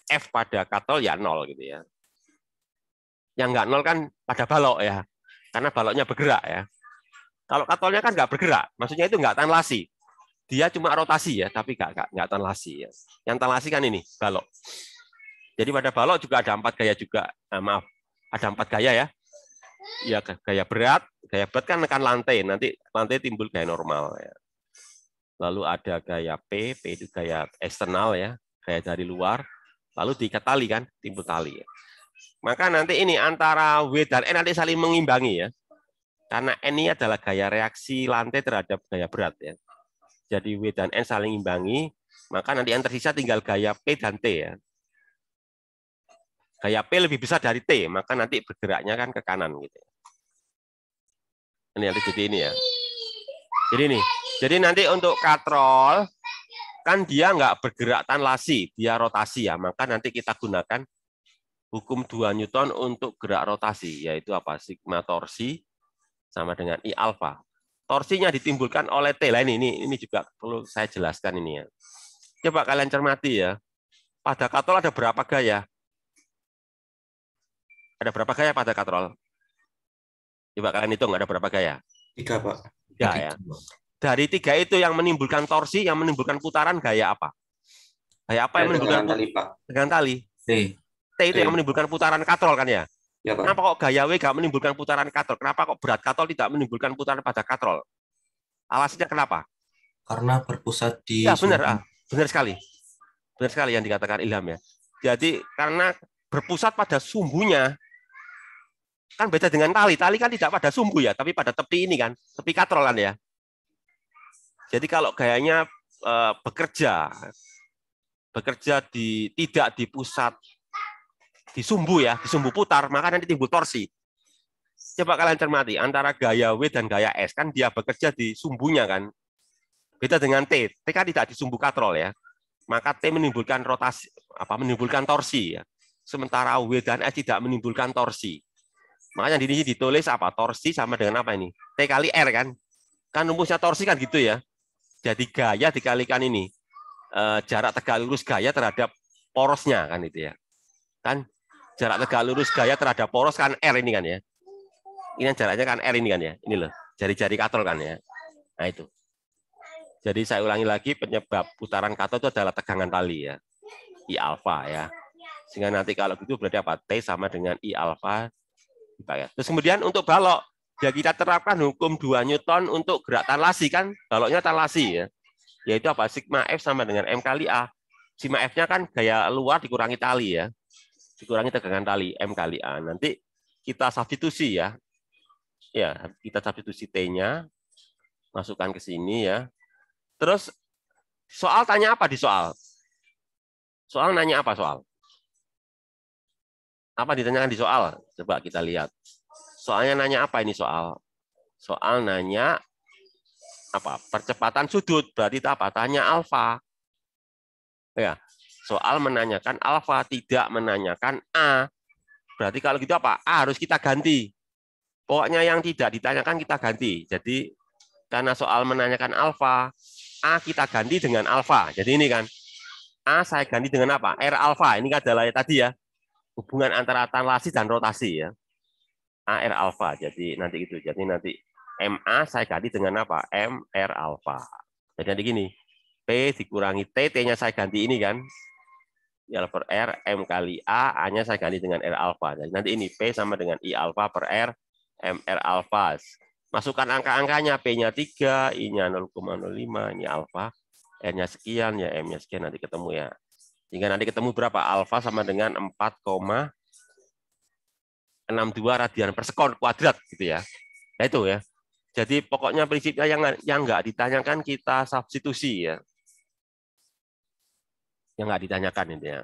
F pada katol ya nol gitu ya. Yang nggak nol kan pada balok ya. Karena baloknya bergerak ya. Kalau katolnya kan nggak bergerak, maksudnya itu nggak tanlasi. Dia cuma rotasi ya, tapi nggak nggak, nggak tanlasi ya. Yang tanlasi kan ini balok. Jadi pada balok juga ada empat gaya juga. Nah, maaf, ada empat gaya ya ya gaya berat, gaya berat kan nekan lantai, nanti lantai timbul gaya normal ya. Lalu ada gaya P, P itu gaya eksternal ya, gaya dari luar, lalu diikat tali kan, timbul tali ya. Maka nanti ini antara W dan N nanti saling mengimbangi ya. Karena N ini adalah gaya reaksi lantai terhadap gaya berat ya. Jadi W dan N saling imbangi, maka nanti yang tersisa tinggal gaya P dan T ya gaya P lebih besar dari T, maka nanti bergeraknya kan ke kanan gitu. Ini nanti jadi ini ya. Jadi ini. Jadi nanti untuk katrol kan dia nggak bergerak tanlasi, dia rotasi ya. Maka nanti kita gunakan hukum 2 Newton untuk gerak rotasi, yaitu apa? Sigma torsi sama dengan I alfa. Torsinya ditimbulkan oleh T. Lain ini, ini juga perlu saya jelaskan ini ya. Coba kalian cermati ya. Pada katrol ada berapa gaya? Ada berapa gaya pada Katrol? Coba kalian hitung ada berapa gaya? Tiga Pak. Tiga ya. Dari tiga itu yang menimbulkan torsi, yang menimbulkan putaran gaya apa? Gaya apa yang menimbulkan tali Pak? Dengan tali. T. T itu yang menimbulkan putaran katrol kan ya? Ya, Pak. Kenapa kok gaya W gak menimbulkan putaran katrol? Kenapa kok berat katrol tidak menimbulkan putaran pada katrol? Alasannya kenapa? Karena berpusat di Ya, benar. Ah, benar sekali. Benar sekali yang dikatakan Ilham ya. Jadi karena berpusat pada sumbunya, Kan beda dengan tali. Tali kan tidak pada sumbu ya, tapi pada tepi ini kan, tepi katrolan ya. Jadi kalau gayanya eh, bekerja, bekerja di tidak di pusat di sumbu ya, di sumbu putar, maka nanti timbul torsi. Coba kalian cermati antara gaya W dan gaya S kan dia bekerja di sumbunya kan. Beda dengan T. T kan tidak di sumbu katrol ya. Maka T menimbulkan rotasi apa menimbulkan torsi ya. Sementara W dan S tidak menimbulkan torsi. Makanya di sini ditulis apa? Torsi sama dengan apa ini? T kali R kan? Kan rumusnya torsi kan gitu ya. Jadi gaya dikalikan ini. E, jarak tegak lurus gaya terhadap porosnya kan itu ya. Kan jarak tegak lurus gaya terhadap poros kan R ini kan ya. Ini jaraknya kan R ini kan ya. Ini loh, jari-jari katol kan ya. Nah itu. Jadi saya ulangi lagi penyebab putaran katol itu adalah tegangan tali ya. I alfa ya. Sehingga nanti kalau gitu berarti apa? T sama dengan I alfa kita ya. Terus kemudian untuk balok ya kita terapkan hukum 2 Newton untuk gerak tanlasi kan baloknya tanlasi ya. Yaitu apa sigma F sama dengan M kali A. Sigma F-nya kan gaya luar dikurangi tali ya. Dikurangi tegangan tali M kali A. Nanti kita substitusi ya. Ya, kita substitusi T-nya masukkan ke sini ya. Terus soal tanya apa di soal? Soal nanya apa soal? Apa ditanyakan di soal? Coba kita lihat. Soalnya nanya apa ini soal? Soal nanya apa? Percepatan sudut berarti apa? Tanya alfa. Ya. Soal menanyakan alfa tidak menanyakan a. Berarti kalau gitu apa? A harus kita ganti. Pokoknya yang tidak ditanyakan kita ganti. Jadi karena soal menanyakan alfa, A kita ganti dengan alfa. Jadi ini kan A saya ganti dengan apa? R alfa. Ini kan adalah tadi ya hubungan antara translasi dan rotasi ya. AR alfa. Jadi nanti itu. Jadi nanti MA saya ganti dengan apa? MR alfa. Jadi nanti gini. P dikurangi T, T-nya saya ganti ini kan. ya per R, M kali A, A-nya saya ganti dengan R alfa. Jadi nanti ini P sama dengan I alfa per R, MR alfa. Masukkan angka-angkanya, P-nya 3, I-nya 0,05, ini alfa, R-nya sekian, ya M-nya sekian, nanti ketemu ya. Sehingga nanti ketemu berapa? Alfa sama dengan 4,62 radian per sekon kuadrat gitu ya. Ya itu ya. Jadi pokoknya prinsipnya yang yang nggak ditanyakan kita substitusi ya. Yang nggak ditanyakan ya.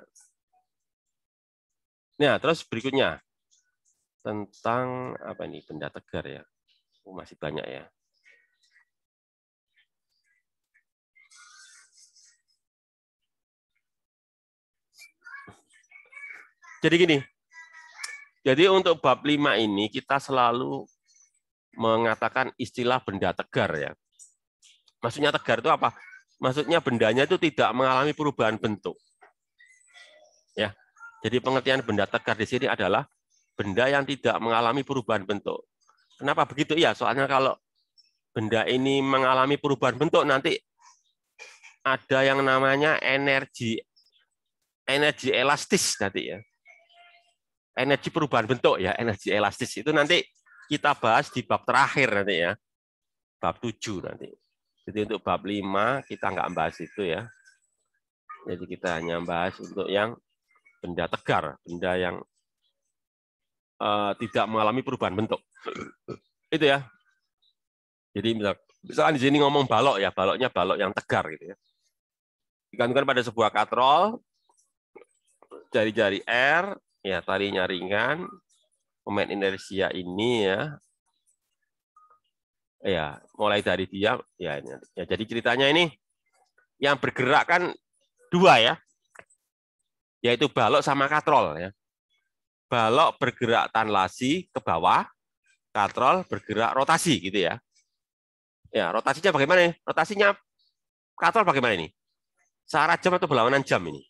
Nah, terus berikutnya tentang apa ini benda tegar ya. Oh, masih banyak ya. Jadi gini, jadi untuk bab 5 ini kita selalu mengatakan istilah benda tegar ya. Maksudnya tegar itu apa? Maksudnya bendanya itu tidak mengalami perubahan bentuk. Ya. Jadi pengertian benda tegar di sini adalah benda yang tidak mengalami perubahan bentuk. Kenapa begitu? Ya, soalnya kalau benda ini mengalami perubahan bentuk nanti ada yang namanya energi energi elastis nanti ya energi perubahan bentuk ya, energi elastis itu nanti kita bahas di bab terakhir nanti ya. Bab 7 nanti. Jadi untuk bab 5 kita nggak bahas itu ya. Jadi kita hanya bahas untuk yang benda tegar, benda yang uh, tidak mengalami perubahan bentuk. itu ya. Jadi misalkan di sini ngomong balok ya, baloknya balok yang tegar gitu ya. Digantungkan pada sebuah katrol, jari-jari R ya talinya ringan pemain inersia ini ya ya mulai dari dia ya, ya, ya jadi ceritanya ini yang bergerak kan dua ya yaitu balok sama katrol ya balok bergerak tanlasi ke bawah katrol bergerak rotasi gitu ya ya rotasinya bagaimana nih? rotasinya katrol bagaimana ini searah jam atau berlawanan jam ini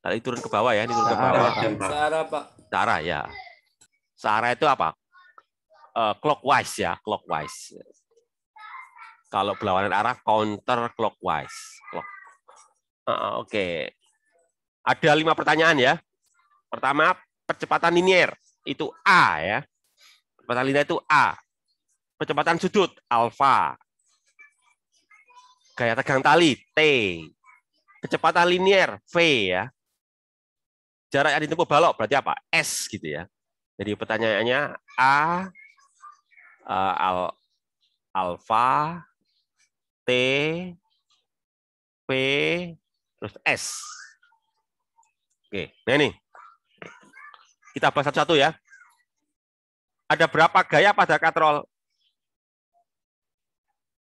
Tadi turun ke bawah ya, ini turun ke bawah. Searah, Pak. Searah ya. Searah itu apa? Uh, clockwise ya, clockwise. Kalau berlawanan arah counter clockwise. Clock. Uh, Oke. Okay. Ada lima pertanyaan ya. Pertama, percepatan linier itu A ya. Percepatan linier itu A. Percepatan sudut alfa. Gaya tegang tali T. Kecepatan linier V ya jarak yang ditempuh balok berarti apa? S gitu ya. Jadi pertanyaannya A al alfa T P terus S. Oke, nah ini. Kita bahas satu-satu ya. Ada berapa gaya pada katrol?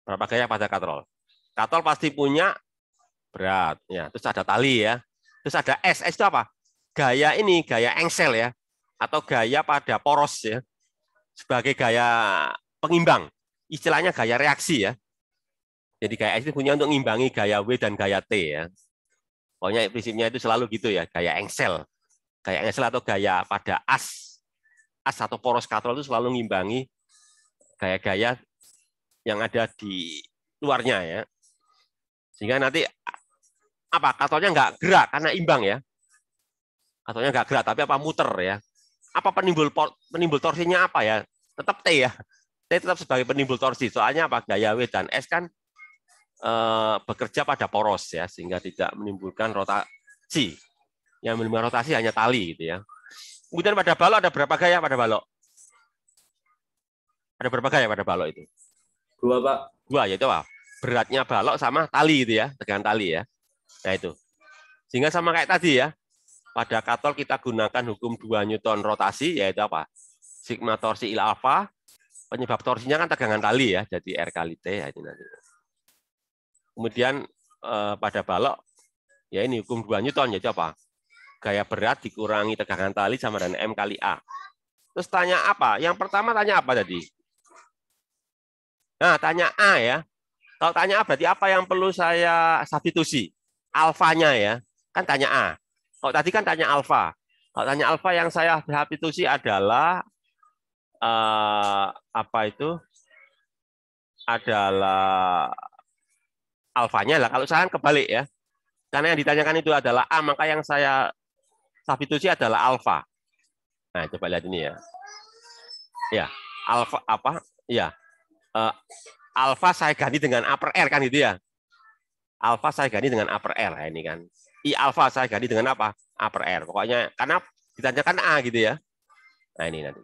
Berapa gaya pada katrol? Katrol pasti punya berat ya, terus ada tali ya. Terus ada S. S itu apa? gaya ini, gaya engsel ya, atau gaya pada poros ya, sebagai gaya pengimbang. Istilahnya gaya reaksi ya. Jadi gaya S itu punya untuk mengimbangi gaya W dan gaya T ya. Pokoknya prinsipnya itu selalu gitu ya, gaya engsel. Gaya engsel atau gaya pada as. As atau poros katrol itu selalu mengimbangi gaya-gaya yang ada di luarnya ya. Sehingga nanti apa katolnya nggak gerak karena imbang ya. Ataunya nggak gerak, tapi apa muter ya. Apa penimbul penimbul torsinya apa ya? Tetap T ya. T tetap sebagai penimbul torsi. Soalnya apa? Gaya W dan S kan e, bekerja pada poros ya, sehingga tidak menimbulkan rotasi. Yang menimbulkan rotasi hanya tali gitu ya. Kemudian pada balok ada berapa gaya pada balok? Ada berapa gaya pada balok itu? Dua, Pak. Dua, ya apa? Beratnya balok sama tali gitu ya, tegangan tali ya. Nah itu. Sehingga sama kayak tadi ya, pada katol kita gunakan hukum 2 Newton rotasi, yaitu apa? Sigma torsi il alfa. Penyebab torsinya kan tegangan tali ya, jadi R kali T. Ya, ini nanti. Kemudian eh, pada balok, ya ini hukum 2 Newton, yaitu apa? Gaya berat dikurangi tegangan tali sama dengan M kali A. Terus tanya apa? Yang pertama tanya apa tadi? Nah, tanya A ya. Kalau tanya A berarti apa yang perlu saya substitusi? Alfanya ya. Kan tanya A. Kalau oh, tadi kan tanya alfa. Kalau oh, tanya alfa yang saya substitusi adalah uh, apa itu? Adalah alfanya lah. Kalau saya kan kebalik ya. Karena yang ditanyakan itu adalah A, maka yang saya substitusi adalah alfa. Nah, coba lihat ini ya. Ya, alfa apa? Ya. Uh, eh, alfa saya ganti dengan upper R kan gitu ya. Alfa saya ganti dengan upper per R nah, ini kan. I alfa saya ganti dengan apa? A per R. Pokoknya karena ditanyakan A gitu ya. Nah ini nanti.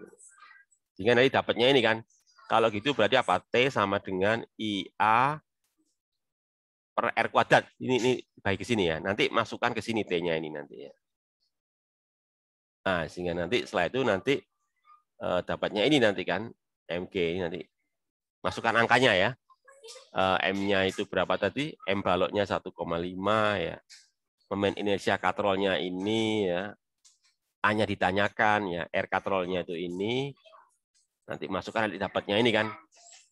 Sehingga nanti dapatnya ini kan. Kalau gitu berarti apa? T sama dengan IA per R kuadrat. Ini, ini baik ke sini ya. Nanti masukkan ke sini T-nya ini nanti ya. Nah, sehingga nanti setelah itu nanti e, dapatnya ini nanti kan. MG ini nanti. Masukkan angkanya ya. Eh, M-nya itu berapa tadi? M baloknya 1,5 ya pemain inersia katrolnya ini ya hanya ditanyakan ya air katrolnya itu ini nanti masukkan dapatnya ini kan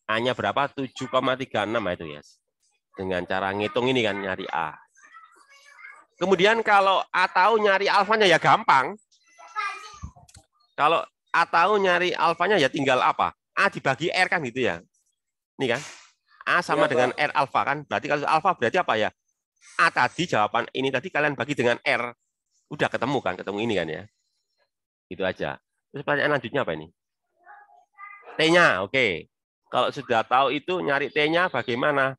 hanya berapa 7,36 ya itu ya dengan cara ngitung ini kan nyari A kemudian kalau A tahu nyari alfanya ya gampang kalau A tahu nyari alfanya ya tinggal apa A dibagi R kan gitu ya ini kan A sama ya, dengan R alfa kan berarti kalau alfa berarti apa ya A tadi jawaban ini tadi kalian bagi dengan R. Udah ketemu kan, ketemu ini kan ya. Itu aja. Terus pertanyaan lanjutnya apa ini? T-nya, oke. Okay. Kalau sudah tahu itu nyari T-nya bagaimana?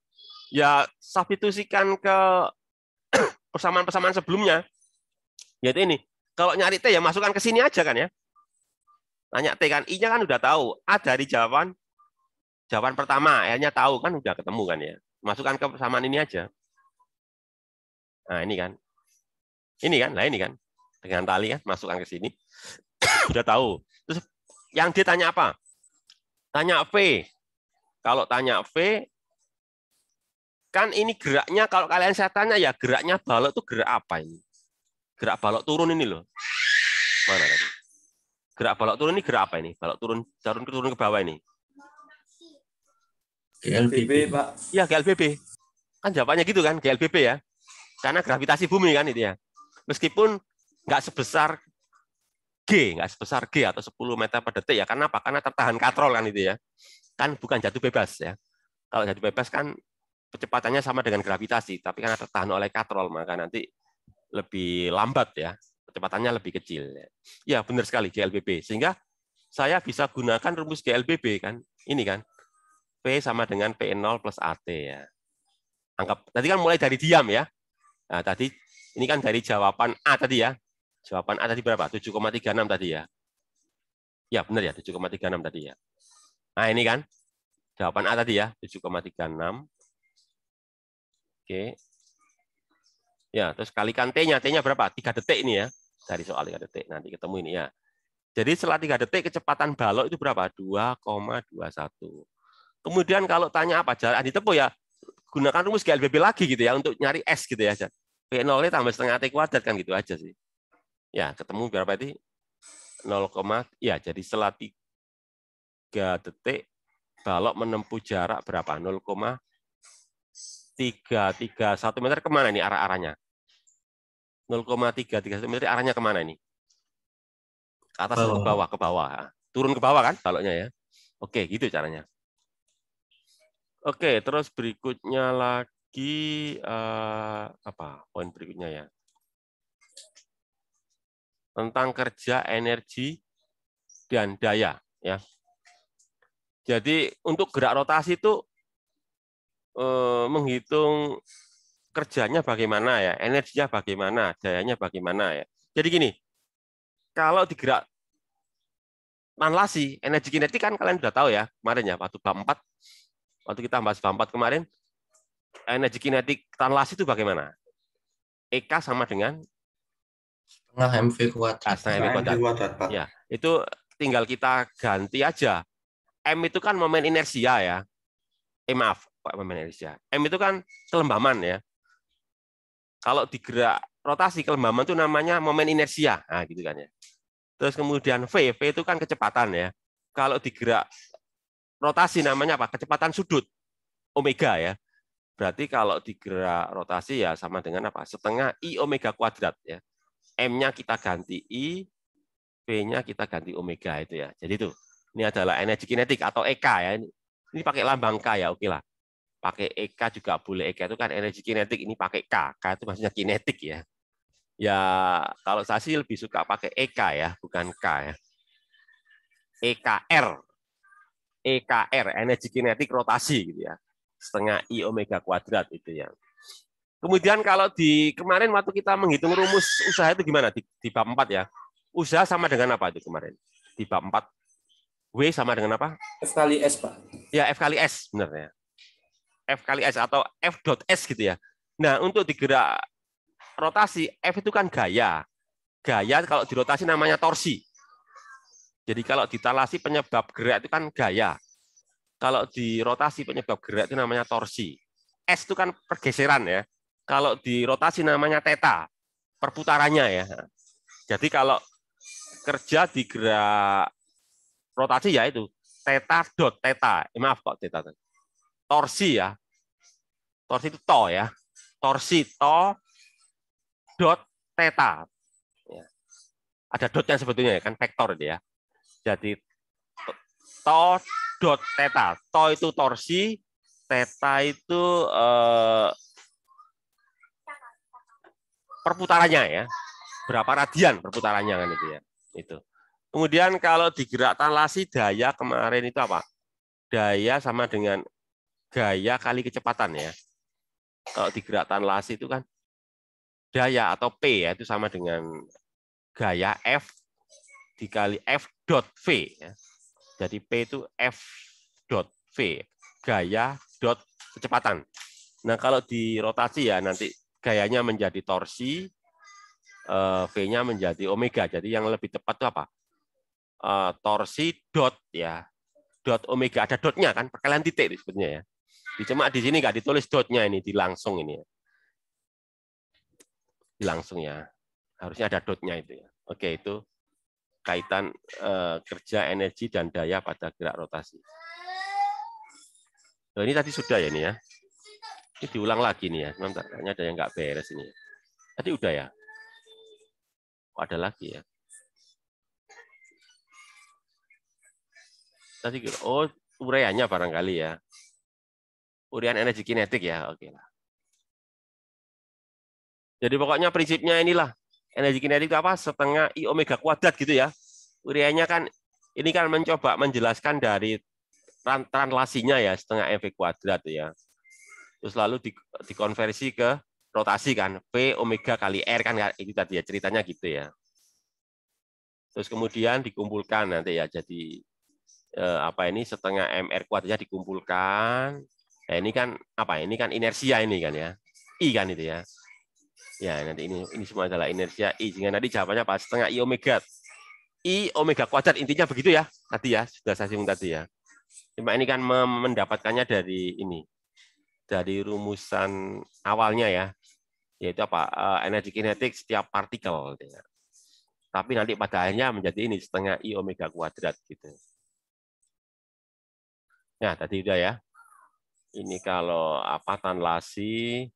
Ya substitusikan ke persamaan-persamaan sebelumnya. Yaitu ini. Kalau nyari T ya masukkan ke sini aja kan ya. Tanya T kan, I-nya kan udah tahu. A dari jawaban jawaban pertama, R-nya tahu kan udah ketemu kan ya. Masukkan ke persamaan ini aja. Nah, ini kan. Ini kan, lah ini kan. Dengan tali kan masukkan ke sini. Udah tahu. Terus yang ditanya apa? Tanya V. Kalau tanya V, kan ini geraknya kalau kalian saya tanya ya geraknya balok itu gerak apa ini? Gerak balok turun ini loh. Mana tadi? Gerak balok turun ini gerak apa ini? Balok turun turun turun ke bawah ini. GLBB, Pak. Iya, GLBB. Kan jawabannya gitu kan, GLBB ya karena gravitasi bumi kan itu ya. Meskipun nggak sebesar G, nggak sebesar G atau 10 meter per detik ya. Karena apa? Karena tertahan katrol kan itu ya. Kan bukan jatuh bebas ya. Kalau jatuh bebas kan kecepatannya sama dengan gravitasi, tapi karena tertahan oleh katrol maka nanti lebih lambat ya, kecepatannya lebih kecil. Ya benar sekali GLBB. Sehingga saya bisa gunakan rumus GLBB kan, ini kan P sama dengan P0 plus AT ya. Anggap, tadi kan mulai dari diam ya, Nah, tadi ini kan dari jawaban A tadi ya. Jawaban A tadi berapa? 7,36 tadi ya. Ya, benar ya, 7,36 tadi ya. Nah, ini kan jawaban A tadi ya, 7,36. Oke. Ya, terus kalikan T-nya, T-nya berapa? 3 detik ini ya. Dari soal 3 detik nanti ketemu ini ya. Jadi setelah 3 detik kecepatan balok itu berapa? 2,21. Kemudian kalau tanya apa jarak ah, ditepuk ya gunakan rumus GLBB lagi gitu ya untuk nyari S gitu ya. P0 tambah setengah T kuadrat kan gitu aja sih. Ya, ketemu berapa tadi? 0, ya jadi setelah 3 detik balok menempuh jarak berapa? 0,331 meter kemana nih arah-arahnya? 0,331 meter arahnya kemana nih? Ke atas atau ke bawah? Ke bawah. Turun ke bawah kan baloknya ya. Oke, gitu caranya. Oke, terus berikutnya lagi memiliki uh, eh, apa poin berikutnya ya tentang kerja energi dan daya ya jadi untuk gerak rotasi itu uh, menghitung kerjanya bagaimana ya energinya bagaimana dayanya bagaimana ya jadi gini kalau digerak translasi energi kinetik kan kalian sudah tahu ya kemarin ya waktu bab 4 waktu kita bahas bab 4 kemarin energi eh, kinetik translasi itu bagaimana? EK sama dengan setengah mv kuadrat. Ah, setengah mv kuadrat. Pak. Ya, itu tinggal kita ganti aja. M itu kan momen inersia ya. Eh maaf, Pak momen inersia. M itu kan kelembaman ya. Kalau digerak rotasi kelembaman itu namanya momen inersia. Nah, gitu kan ya. Terus kemudian V, V itu kan kecepatan ya. Kalau digerak rotasi namanya apa? Kecepatan sudut. Omega ya. Berarti kalau digerak rotasi ya sama dengan apa? Setengah I omega kuadrat ya. M-nya kita ganti I, V-nya kita ganti omega itu ya. Jadi itu. Ini adalah energi kinetik atau EK ya. Ini, ini pakai lambang K ya, oke lah. Pakai EK juga boleh. EK itu kan energi kinetik, ini pakai K. K itu maksudnya kinetik ya. Ya, kalau saya sih lebih suka pakai EK ya, bukan K ya. EKR. EKR, energi kinetik rotasi gitu ya setengah i omega kuadrat itu ya. Kemudian kalau di kemarin waktu kita menghitung rumus usaha itu gimana di, di bab 4 ya? Usaha sama dengan apa itu kemarin? Di bab 4. W sama dengan apa? F kali S, Pak. Ya, F kali S benar ya. F kali S atau F dot S gitu ya. Nah, untuk digerak rotasi, F itu kan gaya. Gaya kalau dirotasi namanya torsi. Jadi kalau ditalasi penyebab gerak itu kan gaya. Kalau di rotasi penyebab gerak itu namanya torsi. S itu kan pergeseran ya. Kalau di rotasi namanya teta, perputarannya ya. Jadi kalau kerja di gerak rotasi ya itu teta dot teta. Eh, maaf kok teta. Torsi ya. Torsi itu to ya. Torsi to dot teta. Ya. Ada dotnya sebetulnya ya kan vektor dia. Ya. Jadi to dot theta, To itu torsi, theta itu eh, perputarannya ya. Berapa radian perputarannya kan itu ya. Itu. Kemudian kalau digerak lasi daya kemarin itu apa? Daya sama dengan gaya kali kecepatan ya. Kalau digerak lasi itu kan daya atau P ya itu sama dengan gaya F dikali F dot V ya. Jadi P itu F dot V, gaya dot kecepatan. Nah, kalau di rotasi ya nanti gayanya menjadi torsi, eh, V-nya menjadi omega. Jadi yang lebih tepat itu apa? Eh, torsi dot ya. Dot omega ada dotnya kan, perkalian titik sebetulnya ya. Cuma di sini nggak ditulis dotnya ini, di langsung ini ya. langsung ya. Harusnya ada dotnya itu ya. Oke, itu kaitan eh, kerja energi dan daya pada gerak rotasi. Nah, ini tadi sudah ya ini ya. Ini diulang lagi nih ya. Memang kayaknya ada yang nggak beres ini. Ya. Tadi udah ya. Oh, ada lagi ya. Tadi oh ureanya barangkali ya. Urian energi kinetik ya. Oke lah. Jadi pokoknya prinsipnya inilah energi kinetik itu apa? Setengah I omega kuadrat gitu ya. Urianya kan ini kan mencoba menjelaskan dari translasinya ya setengah mv kuadrat ya. Terus lalu dikonversi ke rotasi kan p omega kali r kan itu tadi ya ceritanya gitu ya. Terus kemudian dikumpulkan nanti ya jadi eh, apa ini setengah mr kuadratnya dikumpulkan. Nah, ini kan apa ini kan inersia ini kan ya. I kan itu ya. Ya, nanti ini ini semua adalah inersia I. Sehingga nanti jawabannya pas setengah I omega. I omega kuadrat intinya begitu ya. Tadi ya, sudah saya singgung tadi ya. Cuma ini kan mendapatkannya dari ini. Dari rumusan awalnya ya. Yaitu apa? Eh, energi kinetik setiap partikel. Gitu ya. Tapi nanti pada akhirnya menjadi ini setengah I omega kuadrat gitu. Nah, tadi udah ya. Ini kalau apa tanlasi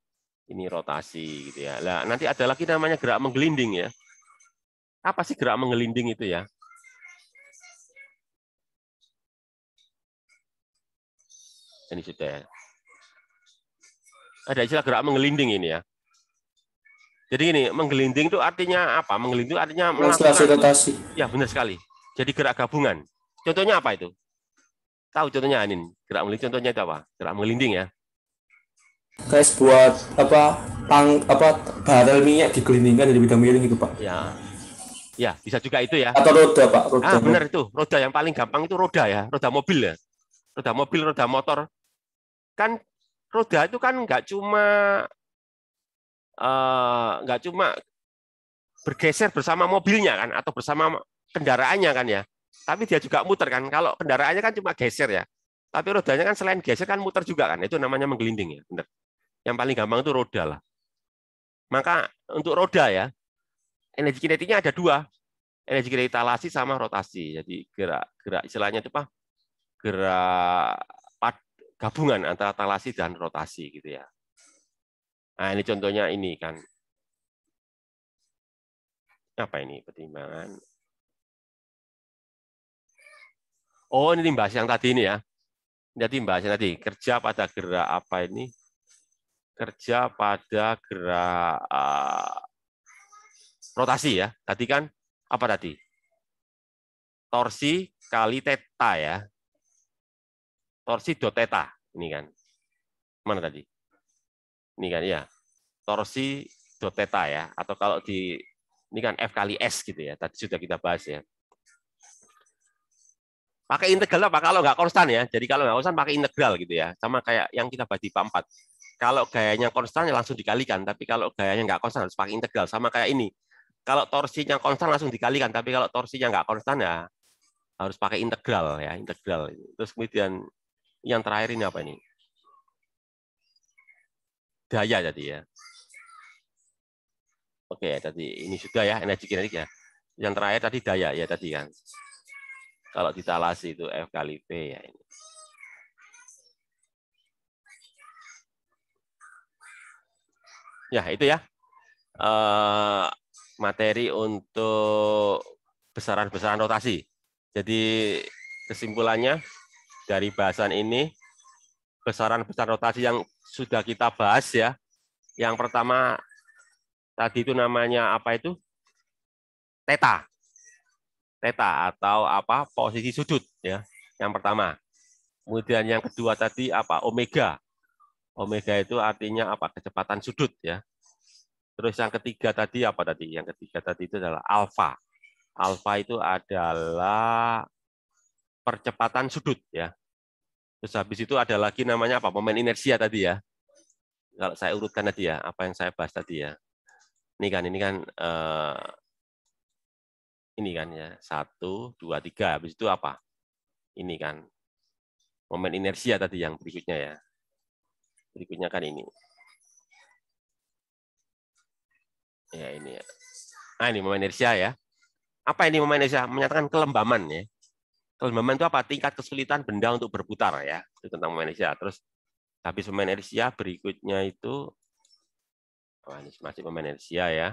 ini rotasi gitu ya. Nah, nanti ada lagi namanya gerak menggelinding ya. Apa sih gerak menggelinding itu ya? Ini sudah. Ada istilah gerak menggelinding ini ya. Jadi ini menggelinding itu artinya apa? Menggelinding itu artinya rotasi, rotasi. Ya, benar sekali. Jadi gerak gabungan. Contohnya apa itu? Tahu contohnya Anin? Gerak menggelinding contohnya itu apa? Gerak menggelinding ya guys buat apa tang apa barel minyak digelindingkan dari bidang miring itu pak ya ya bisa juga itu ya atau roda pak roda ah benar itu roda yang paling gampang itu roda ya roda mobil ya roda mobil roda motor kan roda itu kan nggak cuma eh, nggak uh, cuma bergeser bersama mobilnya kan atau bersama kendaraannya kan ya tapi dia juga muter kan kalau kendaraannya kan cuma geser ya tapi rodanya kan selain geser kan muter juga kan itu namanya menggelinding ya benar yang paling gampang itu roda lah. Maka untuk roda ya, energi kinetiknya ada dua. Energi kinetik talasi sama rotasi. Jadi gerak-gerak istilahnya itu apa? Gerak pad, gabungan antara talasi dan rotasi gitu ya. Nah, ini contohnya ini kan. Apa ini pertimbangan? Oh, ini bahas yang tadi ini ya. Jadi bahas yang tadi kerja pada gerak apa ini? kerja pada gerak uh, rotasi ya. Tadi kan apa tadi? Torsi kali teta ya. Torsi do teta ini kan. Mana tadi? Ini kan ya. Torsi do teta ya atau kalau di ini kan F kali S gitu ya. Tadi sudah kita bahas ya. Pakai integral apa kalau nggak konstan ya. Jadi kalau nggak konstan pakai integral gitu ya. Sama kayak yang kita bahas di 4 kalau gayanya konstan ya langsung dikalikan, tapi kalau gayanya nggak konstan harus pakai integral sama kayak ini. Kalau torsinya konstan langsung dikalikan, tapi kalau torsinya nggak konstan ya harus pakai integral ya, integral. Terus kemudian yang terakhir ini apa ini? Daya jadi ya. Oke, tadi ini sudah ya energi kinetik ya. Yang terakhir tadi daya ya tadi kan. Kalau ditalasi itu F kali P ya ini. Ya, itu ya. Uh, materi untuk besaran-besaran rotasi. Jadi kesimpulannya dari bahasan ini, besaran-besaran rotasi yang sudah kita bahas ya. Yang pertama tadi itu namanya apa itu? Teta. Teta atau apa? Posisi sudut ya. Yang pertama. Kemudian yang kedua tadi apa? Omega Omega itu artinya apa? Kecepatan sudut ya. Terus yang ketiga tadi apa tadi? Yang ketiga tadi itu adalah alfa. Alfa itu adalah percepatan sudut ya. Terus habis itu ada lagi namanya apa? Momen inersia tadi ya. Kalau saya urutkan tadi ya, apa yang saya bahas tadi ya. Ini kan ini kan eh, ini kan ya satu dua tiga habis itu apa? Ini kan momen inersia tadi yang berikutnya ya berikutnya kan ini. Ya ini ya. Ah ini momen inersia ya. Apa ini momen inersia? Menyatakan kelembaman ya. Kelembaman itu apa? Tingkat kesulitan benda untuk berputar ya. Itu tentang momen inersia. Terus habis momen inersia berikutnya itu Wah, ini masih momen inersia ya.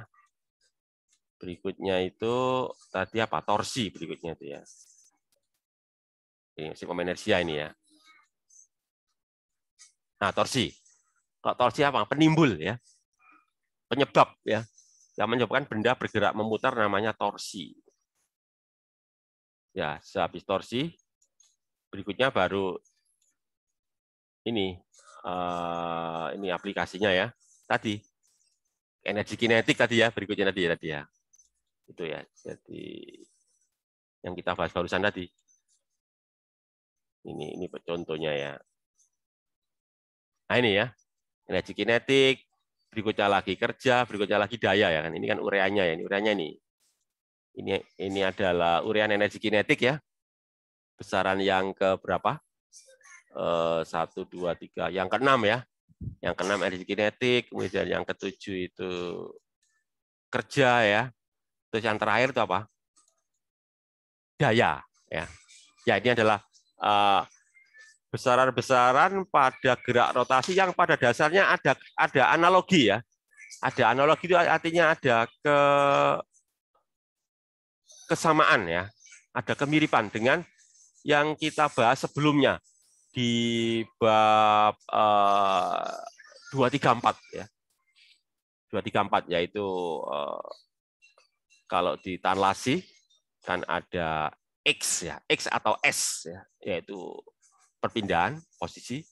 Berikutnya itu tadi apa? Torsi berikutnya itu ya. Ini masih momen inersia ini ya. Nah, torsi. Kalau torsi apa? Penimbul ya. Penyebab ya. Yang menyebabkan benda bergerak memutar namanya torsi. Ya, sehabis torsi berikutnya baru ini uh, ini aplikasinya ya. Tadi energi kinetik tadi ya, berikutnya tadi ya tadi ya. Itu ya. Jadi yang kita bahas barusan tadi. Ini ini contohnya ya. Nah ini ya, energi kinetik, berikutnya lagi kerja, berikutnya lagi daya ya kan. Ini kan ureanya ya, ini ureanya ini. Ini ini adalah urean energi kinetik ya. Besaran yang ke berapa? Eh, satu dua tiga yang keenam ya yang keenam energi kinetik kemudian yang ketujuh itu kerja ya terus yang terakhir itu apa daya ya ya ini adalah eh, besaran-besaran pada gerak rotasi yang pada dasarnya ada ada analogi ya. Ada analogi itu artinya ada ke kesamaan ya, ada kemiripan dengan yang kita bahas sebelumnya di bab eh, dua tiga empat ya. dua tiga empat yaitu eh, kalau di Tanlasi kan ada X ya, X atau S ya, yaitu perpindahan posisi,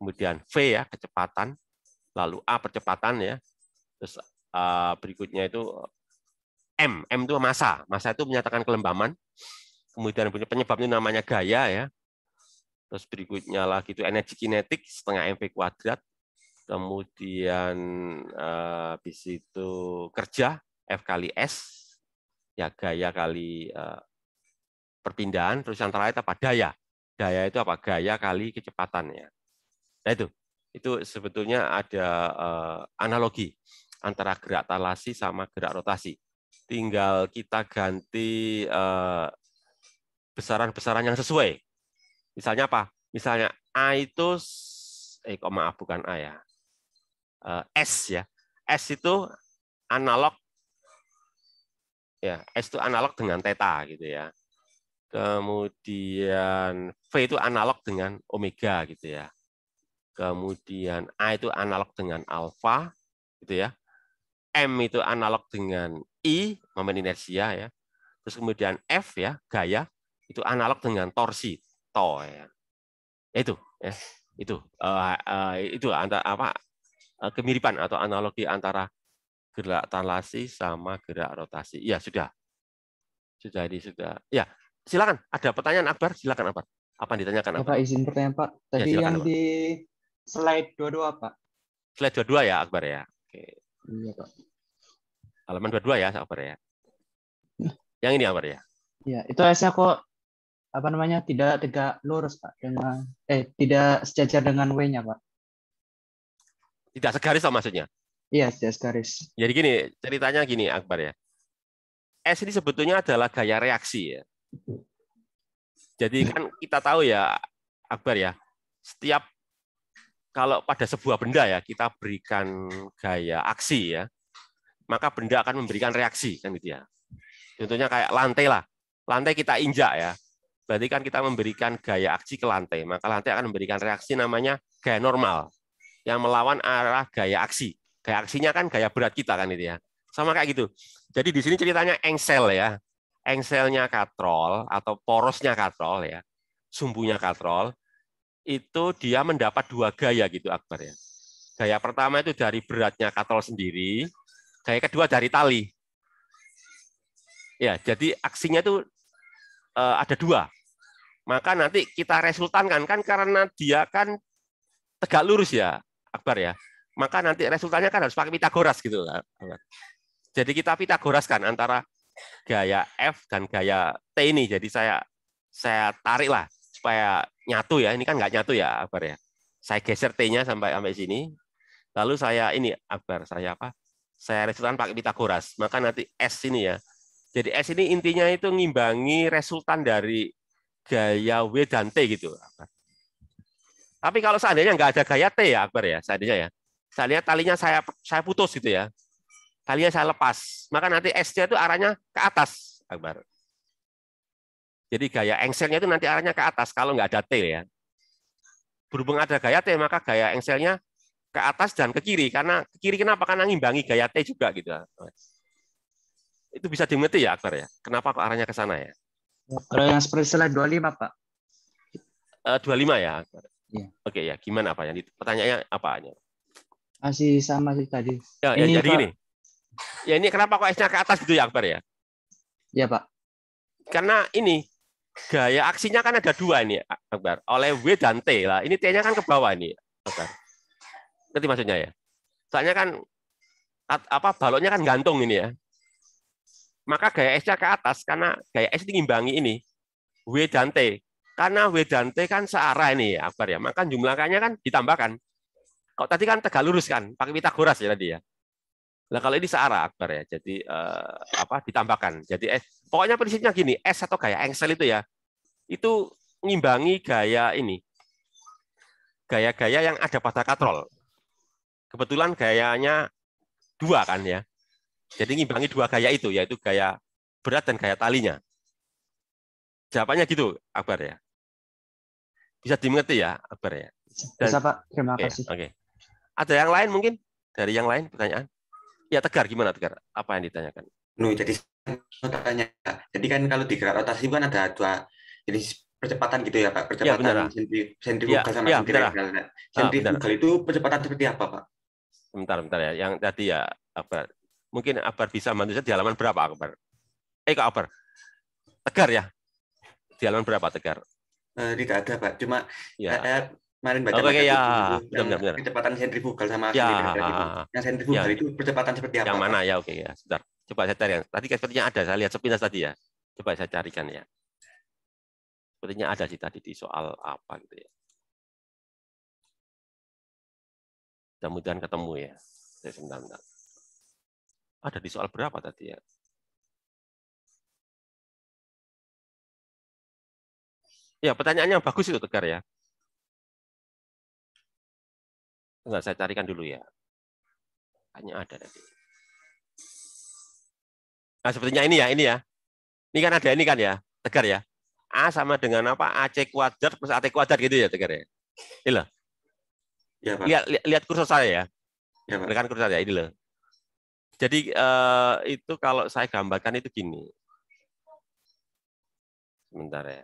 kemudian V ya kecepatan, lalu A percepatan ya, terus berikutnya itu M, M itu massa, massa itu menyatakan kelembaman, kemudian punya penyebabnya namanya gaya ya, terus berikutnya lagi itu energi kinetik setengah mv kuadrat, kemudian bis itu kerja F kali S, ya gaya kali perpindahan, terus yang terakhir apa daya, gaya itu apa? Gaya kali kecepatan ya. Nah itu, itu sebetulnya ada uh, analogi antara gerak talasi sama gerak rotasi. Tinggal kita ganti eh, besaran-besaran yang sesuai. Misalnya apa? Misalnya A itu, eh kok maaf bukan A ya, uh, S ya. S itu analog, ya S itu analog dengan teta gitu ya. Kemudian V itu analog dengan omega gitu ya. Kemudian A itu analog dengan alfa gitu ya. M itu analog dengan I, momen inersia ya. Terus kemudian F ya, gaya itu analog dengan torsi, to ya. ya itu ya. Itu uh, uh, itu antara apa eh, kemiripan atau analogi antara gerak translasi sama gerak rotasi. Iya sudah. Sudah ini sudah. Ya, silakan ada pertanyaan Akbar silakan Akbar apa yang ditanyakan Akbar? Bapak izin pertanyaan Pak ya, tadi ya, silakan, yang Akbar. di slide 22 Pak slide 22 ya Akbar ya oke iya Pak halaman 22 ya Akbar ya yang ini Akbar ya iya itu saya kok apa namanya tidak tegak lurus Pak dengan eh tidak sejajar dengan W-nya Pak tidak segaris sama maksudnya Iya, tidak segaris Jadi gini, ceritanya gini Akbar ya. S ini sebetulnya adalah gaya reaksi ya. Jadi kan kita tahu ya, Akbar ya, setiap kalau pada sebuah benda ya kita berikan gaya aksi ya, maka benda akan memberikan reaksi kan gitu ya. Contohnya kayak lantai lah, lantai kita injak ya, berarti kan kita memberikan gaya aksi ke lantai, maka lantai akan memberikan reaksi namanya gaya normal yang melawan arah gaya aksi. Gaya aksinya kan gaya berat kita kan itu ya. Sama kayak gitu. Jadi di sini ceritanya engsel ya engselnya katrol atau porosnya katrol ya, sumbunya katrol, itu dia mendapat dua gaya gitu Akbar ya. Gaya pertama itu dari beratnya katrol sendiri, gaya kedua dari tali. Ya, jadi aksinya itu eh, ada dua. Maka nanti kita resultankan kan karena dia kan tegak lurus ya Akbar ya. Maka nanti resultannya kan harus pakai Pitagoras gitu Jadi kita kan antara gaya F dan gaya T ini. Jadi saya saya tarik lah supaya nyatu ya. Ini kan nggak nyatu ya Akbar ya. Saya geser T-nya sampai sampai sini. Lalu saya ini Akbar, saya apa? Saya resultan pakai Pitagoras. Maka nanti S ini ya. Jadi S ini intinya itu ngimbangi resultan dari gaya W dan T gitu. apa Tapi kalau seandainya nggak ada gaya T ya Akbar ya, seandainya ya. Saya lihat talinya saya saya putus gitu ya ya saya lepas. Maka nanti S-nya itu arahnya ke atas, Akbar. Jadi gaya engselnya itu nanti arahnya ke atas kalau nggak ada T ya. Berhubung ada gaya T, maka gaya engselnya ke atas dan ke kiri. Karena ke kiri kenapa? Karena ngimbangi gaya T juga gitu. Itu bisa dimengerti ya, Akbar ya? Kenapa kok arahnya ke sana ya? Kalau yang seperti slide 25, Pak. Eh, uh, 25 ya, Akbar. Iya. Oke ya, gimana apa Pak? Pertanyaannya apa? aja? Masih sama sih tadi. Ya, ya ini, jadi Pak, gini, Ya ini kenapa kok esnya ke atas gitu ya Akbar ya? Ya Pak. Karena ini gaya aksinya kan ada dua ini Akbar. Oleh W dan T lah. Ini T-nya kan ke bawah ini Akbar. Ngerti maksudnya ya? Soalnya kan apa balonnya kan gantung ini ya. Maka gaya esnya ke atas karena gaya S diimbangi ini W dan T. Karena W dan T kan searah ini ya Akbar ya. Maka jumlah kan ditambahkan. Kok tadi kan tegak lurus kan, pakai Pitagoras ya tadi ya. Nah kalau ini searah akbar ya, jadi eh, apa ditambahkan. Jadi eh, pokoknya prinsipnya gini, S atau gaya engsel itu ya, itu ngimbangi gaya ini, gaya-gaya yang ada pada katrol. Kebetulan gayanya dua kan ya, jadi ngimbangi dua gaya itu, yaitu gaya berat dan gaya talinya. Jawabannya gitu, Akbar ya. Bisa dimengerti ya, Akbar ya. Dan, Bisa Pak, terima kasih. Oke. Okay, okay. Ada yang lain mungkin dari yang lain pertanyaan? ya tegar gimana tegar apa yang ditanyakan nu jadi tanya jadi kan kalau di gerak rotasi kan ada dua jenis percepatan gitu ya pak ya, percepatan ya, sentrifugal ya, sama ya, sentrifugal nah, sentrifugal itu percepatan seperti apa pak bentar bentar ya yang tadi ya Akbar mungkin Akbar bisa bantu saya di halaman berapa Akbar eh kak Akbar tegar ya di halaman berapa tegar eh, tidak ada pak cuma ya kemarin baca okay, oh, ya. Benar, benar, benar. kecepatan sentrifugal sama ya, ah, yang sentrifugal ya. itu percepatan seperti apa yang mana ya oke okay, ya sebentar coba saya cari yang tadi kan sepertinya ada saya lihat sepintas tadi ya coba saya carikan ya sepertinya ada sih tadi di soal apa gitu ya mudah-mudahan ketemu ya saya sebentar, sebentar ada di soal berapa tadi ya ya pertanyaannya bagus itu tegar ya Enggak, saya carikan dulu ya. Hanya ada tadi. Nah, sepertinya ini ya, ini ya. Ini kan ada ini kan ya, tegar ya. A sama dengan apa? AC kuadrat plus AT kuadrat gitu ya, tegar ya. Ini loh. Ya, Pak. Lihat, lihat, lihat kursor saya ya. Ya, Pak. Rekan kursor saya, ini loh. Jadi eh, itu kalau saya gambarkan itu gini. Sebentar ya.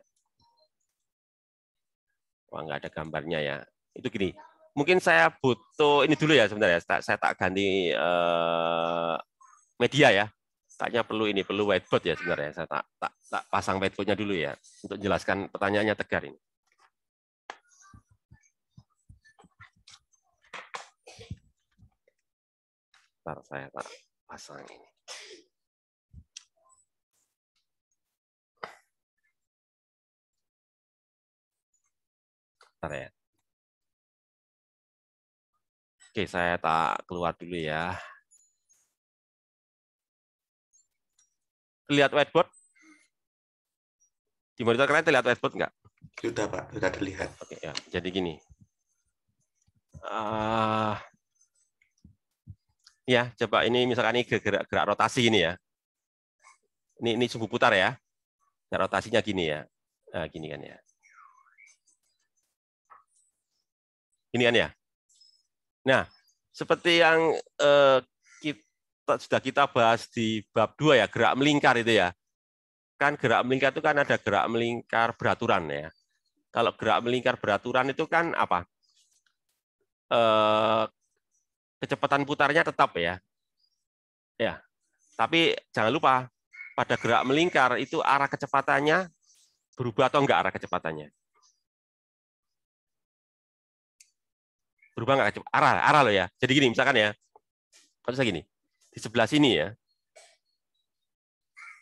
Wah, nggak ada gambarnya ya. Itu gini mungkin saya butuh ini dulu ya sebenarnya ya. Saya tak ganti uh, media ya. Taknya perlu ini perlu whiteboard ya sebenarnya. Saya tak tak, tak pasang whiteboardnya dulu ya untuk jelaskan pertanyaannya tegar ini. Ntar saya tak pasang ini. Ntar ya. Oke, saya tak keluar dulu ya. Lihat whiteboard? Di monitor kalian terlihat whiteboard nggak? Sudah, Pak. Sudah terlihat. Oke, ya. Jadi gini. Uh, ya, coba ini misalkan ini gerak-gerak rotasi ini ya. Ini, ini sumbu putar ya. Nah, rotasinya gini ya. Nah, gini kan ya. Gini kan ya. Nah, seperti yang eh, kita, sudah kita bahas di bab dua ya, gerak melingkar itu ya. Kan gerak melingkar itu kan ada gerak melingkar beraturan ya. Kalau gerak melingkar beraturan itu kan apa? Eh, kecepatan putarnya tetap ya. Ya. Tapi jangan lupa pada gerak melingkar itu arah kecepatannya berubah atau enggak arah kecepatannya. berubah nggak arah arah lo ya jadi gini misalkan ya kalau saya gini di sebelah sini ya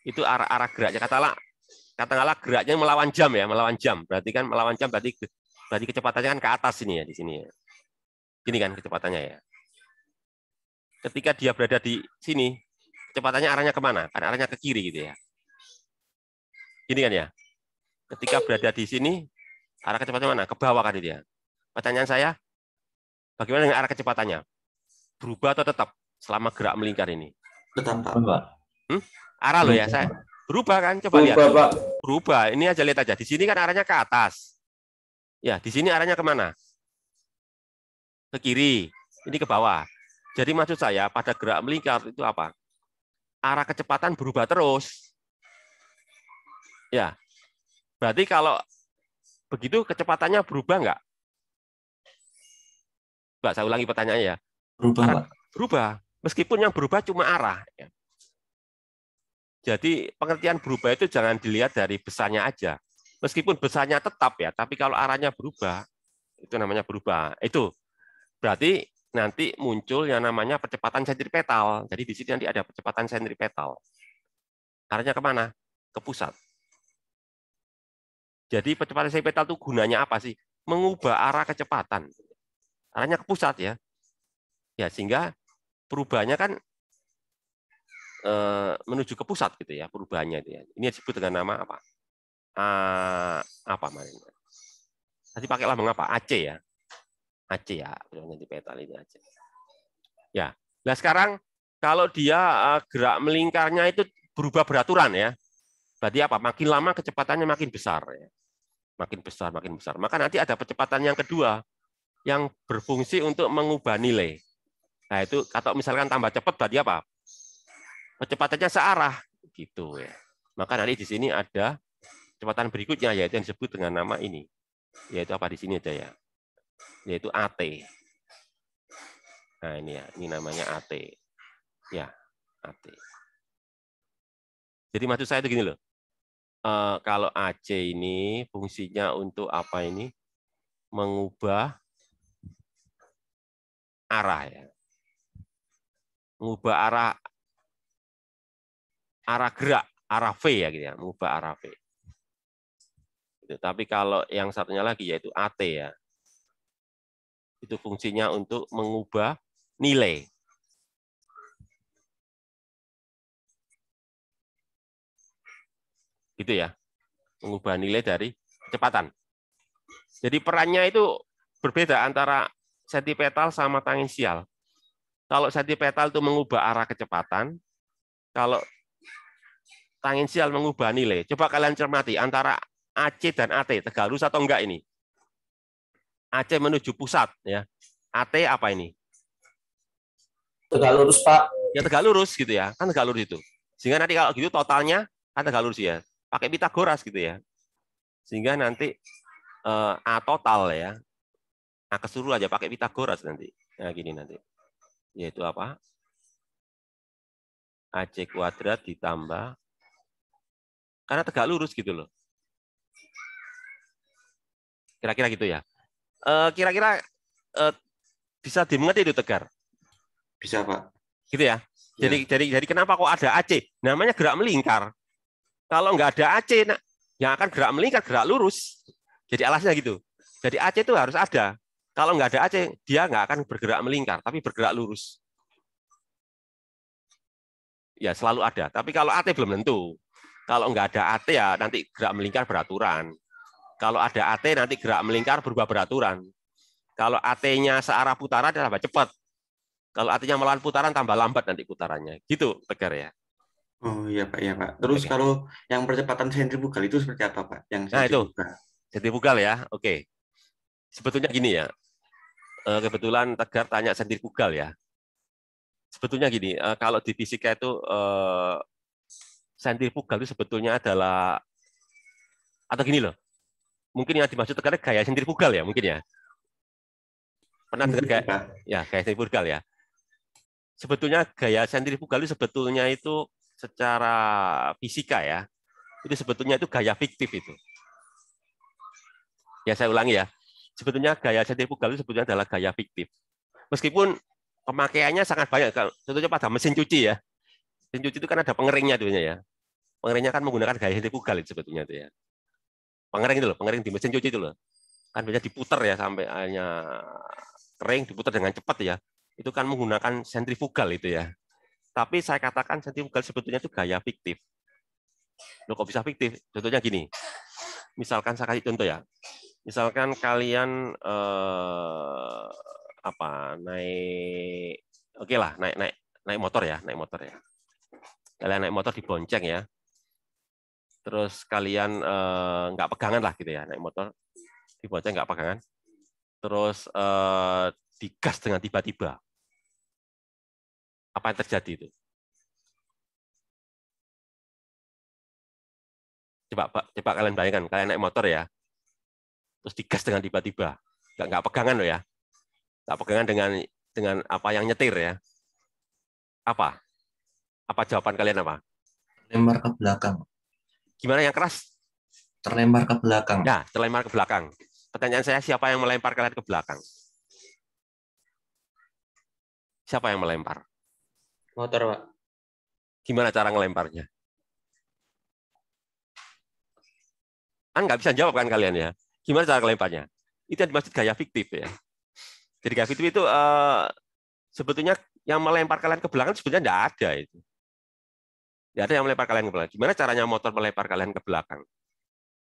itu arah arah geraknya katalah katakanlah geraknya melawan jam ya melawan jam berarti kan melawan jam berarti berarti kecepatannya kan ke atas ini ya di sini ya gini kan kecepatannya ya ketika dia berada di sini kecepatannya arahnya kemana kan arahnya ke kiri gitu ya gini kan ya ketika berada di sini arah kecepatannya mana ke bawah kan dia ya. pertanyaan saya Bagaimana dengan arah kecepatannya? Berubah atau tetap selama gerak melingkar ini? Tetap, Pak. Hmm? Arah loh ya, saya. Berubah kan? Coba berubah, lihat. Pak. Berubah. Ini aja lihat aja. Di sini kan arahnya ke atas. Ya, di sini arahnya kemana? Ke kiri. Ini ke bawah. Jadi maksud saya pada gerak melingkar itu apa? Arah kecepatan berubah terus. Ya. Berarti kalau begitu kecepatannya berubah nggak? pak Saya ulangi pertanyaannya ya. Berubah, arah, Berubah. Meskipun yang berubah cuma arah. Ya. Jadi pengertian berubah itu jangan dilihat dari besarnya aja. Meskipun besarnya tetap ya, tapi kalau arahnya berubah, itu namanya berubah. Itu berarti nanti muncul yang namanya percepatan sentripetal. Jadi di sini nanti ada percepatan sentripetal. Arahnya kemana? Ke pusat. Jadi percepatan sentripetal itu gunanya apa sih? Mengubah arah kecepatan arahnya ke pusat ya. Ya sehingga perubahannya kan e, menuju ke pusat gitu ya perubahannya itu ya. Ini disebut dengan nama apa? A, apa kemarin? Tadi pakai lambang apa? AC ya. AC ya, di petal ini AC. Ya. Nah sekarang kalau dia eh, gerak melingkarnya itu berubah beraturan ya. Berarti apa? Makin lama kecepatannya makin besar ya. Makin besar, makin besar. Maka nanti ada percepatan yang kedua yang berfungsi untuk mengubah nilai. Nah, itu atau misalkan tambah cepat berarti apa? Kecepatannya searah gitu ya. Maka nanti di sini ada kecepatan berikutnya yaitu yang disebut dengan nama ini. Yaitu apa di sini aja ya? Yaitu AT. Nah, ini ya, ini namanya AT. Ya, AT. Jadi maksud saya itu gini loh. E, kalau AC ini fungsinya untuk apa ini? Mengubah arah ya. Mengubah arah arah gerak, arah V ya gitu ya, mengubah arah V. Gitu. Tapi kalau yang satunya lagi yaitu AT ya. Itu fungsinya untuk mengubah nilai. Gitu ya. Mengubah nilai dari kecepatan. Jadi perannya itu berbeda antara sentipetal sama tangensial. Kalau sentipetal itu mengubah arah kecepatan, kalau tangensial mengubah nilai. Coba kalian cermati antara AC dan AT, tegak lurus atau enggak ini? AC menuju pusat ya. AT apa ini? Tegak lurus, Pak. Ya tegak lurus gitu ya. Kan tegak lurus itu. Sehingga nanti kalau gitu totalnya kan tegak lurus ya. Pakai Pitagoras gitu ya. Sehingga nanti uh, A total ya. Nah, kesuruh aja pakai Pitagoras nanti. Nah, gini nanti. Yaitu apa? AC kuadrat ditambah karena tegak lurus gitu loh. Kira-kira gitu ya. Eh, kira-kira e, e, bisa dimengerti itu tegar? Bisa, Pak. Gitu ya. Iya. Jadi, jadi, jadi kenapa kok ada AC? Namanya gerak melingkar. Kalau nggak ada AC, nah, yang akan gerak melingkar, gerak lurus. Jadi alasnya gitu. Jadi AC itu harus ada. Kalau nggak ada AC, dia nggak akan bergerak melingkar, tapi bergerak lurus. Ya, selalu ada. Tapi kalau AT belum tentu. Kalau nggak ada AT, ya nanti gerak melingkar beraturan. Kalau ada AT, nanti gerak melingkar berubah beraturan. Kalau AT-nya searah putaran, dia ya tambah cepat. Kalau AT-nya melawan putaran, tambah lambat nanti putarannya. Gitu, Tegar ya. Oh iya Pak, iya Pak. Terus Oke. kalau yang percepatan sentrifugal itu seperti apa Pak? Yang Nah itu, sentrifugal ya, oke sebetulnya gini ya, eh, kebetulan Tegar tanya sendiri kugal ya. Sebetulnya gini, eh, kalau di fisika itu pugal eh, itu sebetulnya adalah atau gini loh. Mungkin yang dimaksud Tegar gaya pugal ya mungkin ya. Pernah dengar gaya ya gaya pugal ya. Sebetulnya gaya pugal itu sebetulnya itu secara fisika ya. Itu sebetulnya itu gaya fiktif itu. Ya saya ulangi ya sebetulnya gaya sentrifugal itu sebetulnya adalah gaya fiktif. Meskipun pemakaiannya sangat banyak, contohnya pada mesin cuci ya. Mesin cuci itu kan ada pengeringnya tuh ya. Pengeringnya kan menggunakan gaya sentrifugal itu sebetulnya itu ya. Pengering itu loh, pengering di mesin cuci itu loh. Kan biasanya diputar ya sampai hanya kering, diputar dengan cepat ya. Itu kan menggunakan sentrifugal itu ya. Tapi saya katakan sentrifugal sebetulnya itu gaya fiktif. Loh kok bisa fiktif? Contohnya gini. Misalkan saya kasih contoh ya misalkan kalian eh, apa naik oke okay lah naik naik naik motor ya naik motor ya kalian naik motor dibonceng ya terus kalian eh, nggak pegangan lah gitu ya naik motor dibonceng nggak pegangan terus eh, digas dengan tiba-tiba apa yang terjadi itu coba coba kalian bayangkan kalian naik motor ya terus digas dengan tiba-tiba. Nggak, nggak pegangan loh ya. Nggak pegangan dengan dengan apa yang nyetir ya. Apa? Apa jawaban kalian apa? Lempar ke belakang. Gimana yang keras? terlempar ke belakang. Ya, terlempar ke belakang. Pertanyaan saya siapa yang melempar kalian ke belakang? Siapa yang melempar? Motor, Pak. Gimana cara ngelemparnya? Kan nggak bisa jawab kan kalian ya? Gimana cara kelemparnya? Itu yang dimaksud gaya fiktif ya. Jadi gaya fiktif itu uh, sebetulnya yang melempar kalian ke belakang sebetulnya tidak ada itu. Tidak ada yang melempar kalian ke belakang. Gimana caranya motor melempar kalian ke belakang?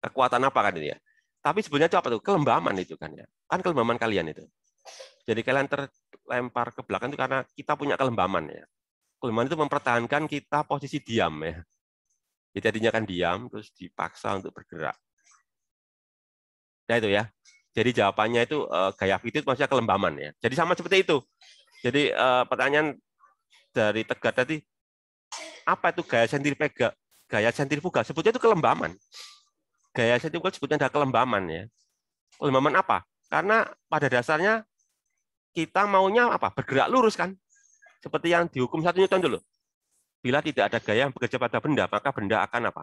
Kekuatan apa kan ini ya? Tapi sebenarnya itu apa tuh? Kelembaman itu kan ya. Kan kelembaman kalian itu. Jadi kalian terlempar ke belakang itu karena kita punya kelembaman ya. Kelembaman itu mempertahankan kita posisi diam ya. Jadi tadinya kan diam terus dipaksa untuk bergerak. Nah itu ya. Jadi jawabannya itu uh, gaya itu maksudnya kelembaman ya. Jadi sama seperti itu. Jadi uh, pertanyaan dari Tegar tadi apa itu gaya sentrifuga? Gaya sentrifuga sebutnya itu kelembaman. Gaya sentrifuga sebutnya ada kelembaman ya. Kelembaman apa? Karena pada dasarnya kita maunya apa? Bergerak lurus kan? Seperti yang dihukum satu Newton dulu. Bila tidak ada gaya yang bekerja pada benda, maka benda akan apa?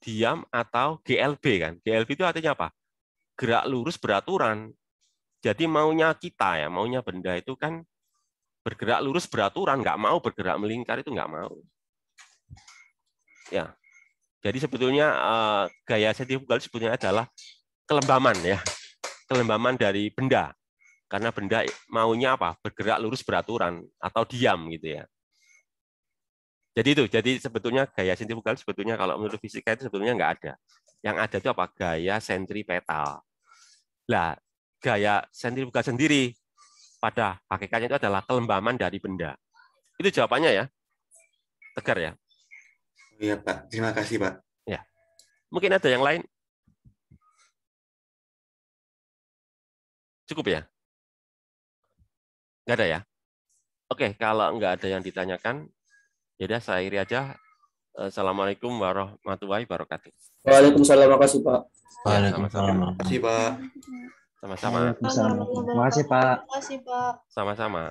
Diam atau GLB kan? GLB itu artinya apa? gerak lurus beraturan. Jadi maunya kita ya, maunya benda itu kan bergerak lurus beraturan, nggak mau bergerak melingkar itu nggak mau. Ya, jadi sebetulnya uh, gaya sentrifugal sebetulnya adalah kelembaman ya, kelembaman dari benda. Karena benda maunya apa? Bergerak lurus beraturan atau diam gitu ya. Jadi itu, jadi sebetulnya gaya sentrifugal sebetulnya kalau menurut fisika itu sebetulnya nggak ada. Yang ada itu apa? Gaya sentripetal. Lah, gaya sentrifugal sendiri pada hakikatnya itu adalah kelembaman dari benda. Itu jawabannya ya. Tegar ya. Iya Pak, terima kasih Pak. Ya. Mungkin ada yang lain? Cukup ya? Enggak ada ya? Oke, kalau enggak ada yang ditanyakan, ya saya akhiri aja. Eh, Assalamualaikum warahmatullahi wabarakatuh. Waalaikumsalam, makasih Pak. Waalaikumsalam. Makasih Pak. Sama-sama. Makasih Pak. Makasih Pak. Sama-sama.